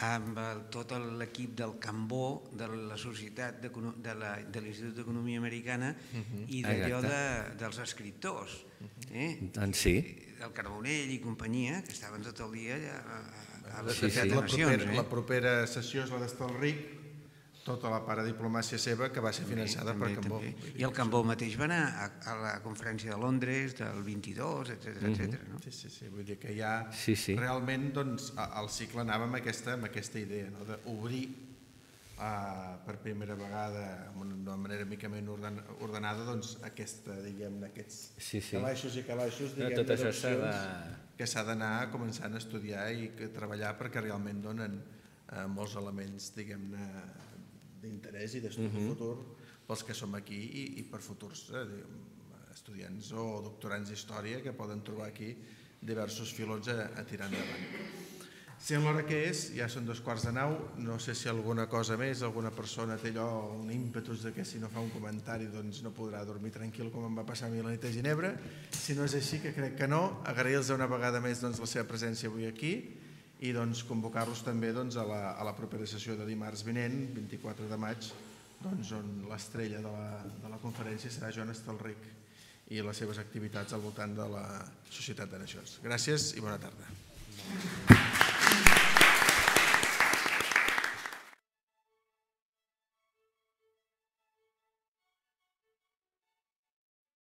amb el, eh, tot l'equip del Cambó, de la Societat de, de l'Institut d'Economia Americana uh mhm. -huh. i d'allò de, dels escriptors. Mhm. Eh? Doncs sí. Eh, el Carbonell i companyia, que estaven tot el dia allà a, a, a la sí, Societat sí. de Nacions. La propera, eh? la propera sessió és la d'Estalric, tota la diplomàcia seva que va ser finançada per Cambó. I el Cambó mateix va anar a, a la conferència de Londres del 22, etc etc. no? Sí, sí, sí, vull dir que ja realment doncs, el cicle anava amb aquesta, amb aquesta idea no? d'obrir ah, per primera vegada d'una manera mica menys ordenada doncs, aquesta, diguem aquests sí, sí. calaixos i calaixos diguem, no, tot això de... que s'ha d'anar començant a estudiar i treballar perquè realment donen eh, molts elements diguem-ne d'interès i d'estudi uh mhm. -huh. futur pels que som aquí i, i per futurs eh, estudiants o doctorants d'història que poden trobar aquí diversos filons a, a tirar endavant. Sent l'hora que és, ja són dos quarts de nau, no sé si alguna cosa més, alguna persona té allò, un ímpetus de que si no fa un comentari doncs no podrà dormir tranquil com em va passar a mi la nit a Ginebra. Si no és així, que crec que no, agrair-los una vegada més doncs, la seva presència avui aquí i doncs, convocar-los també doncs, a, la, a la propera sessió de dimarts vinent, 24 de maig, doncs, on l'estrella de, la, de la conferència serà Joan Estelric i les seves activitats al voltant de la Societat de Nacions. Gràcies i bona tarda. Gràcies.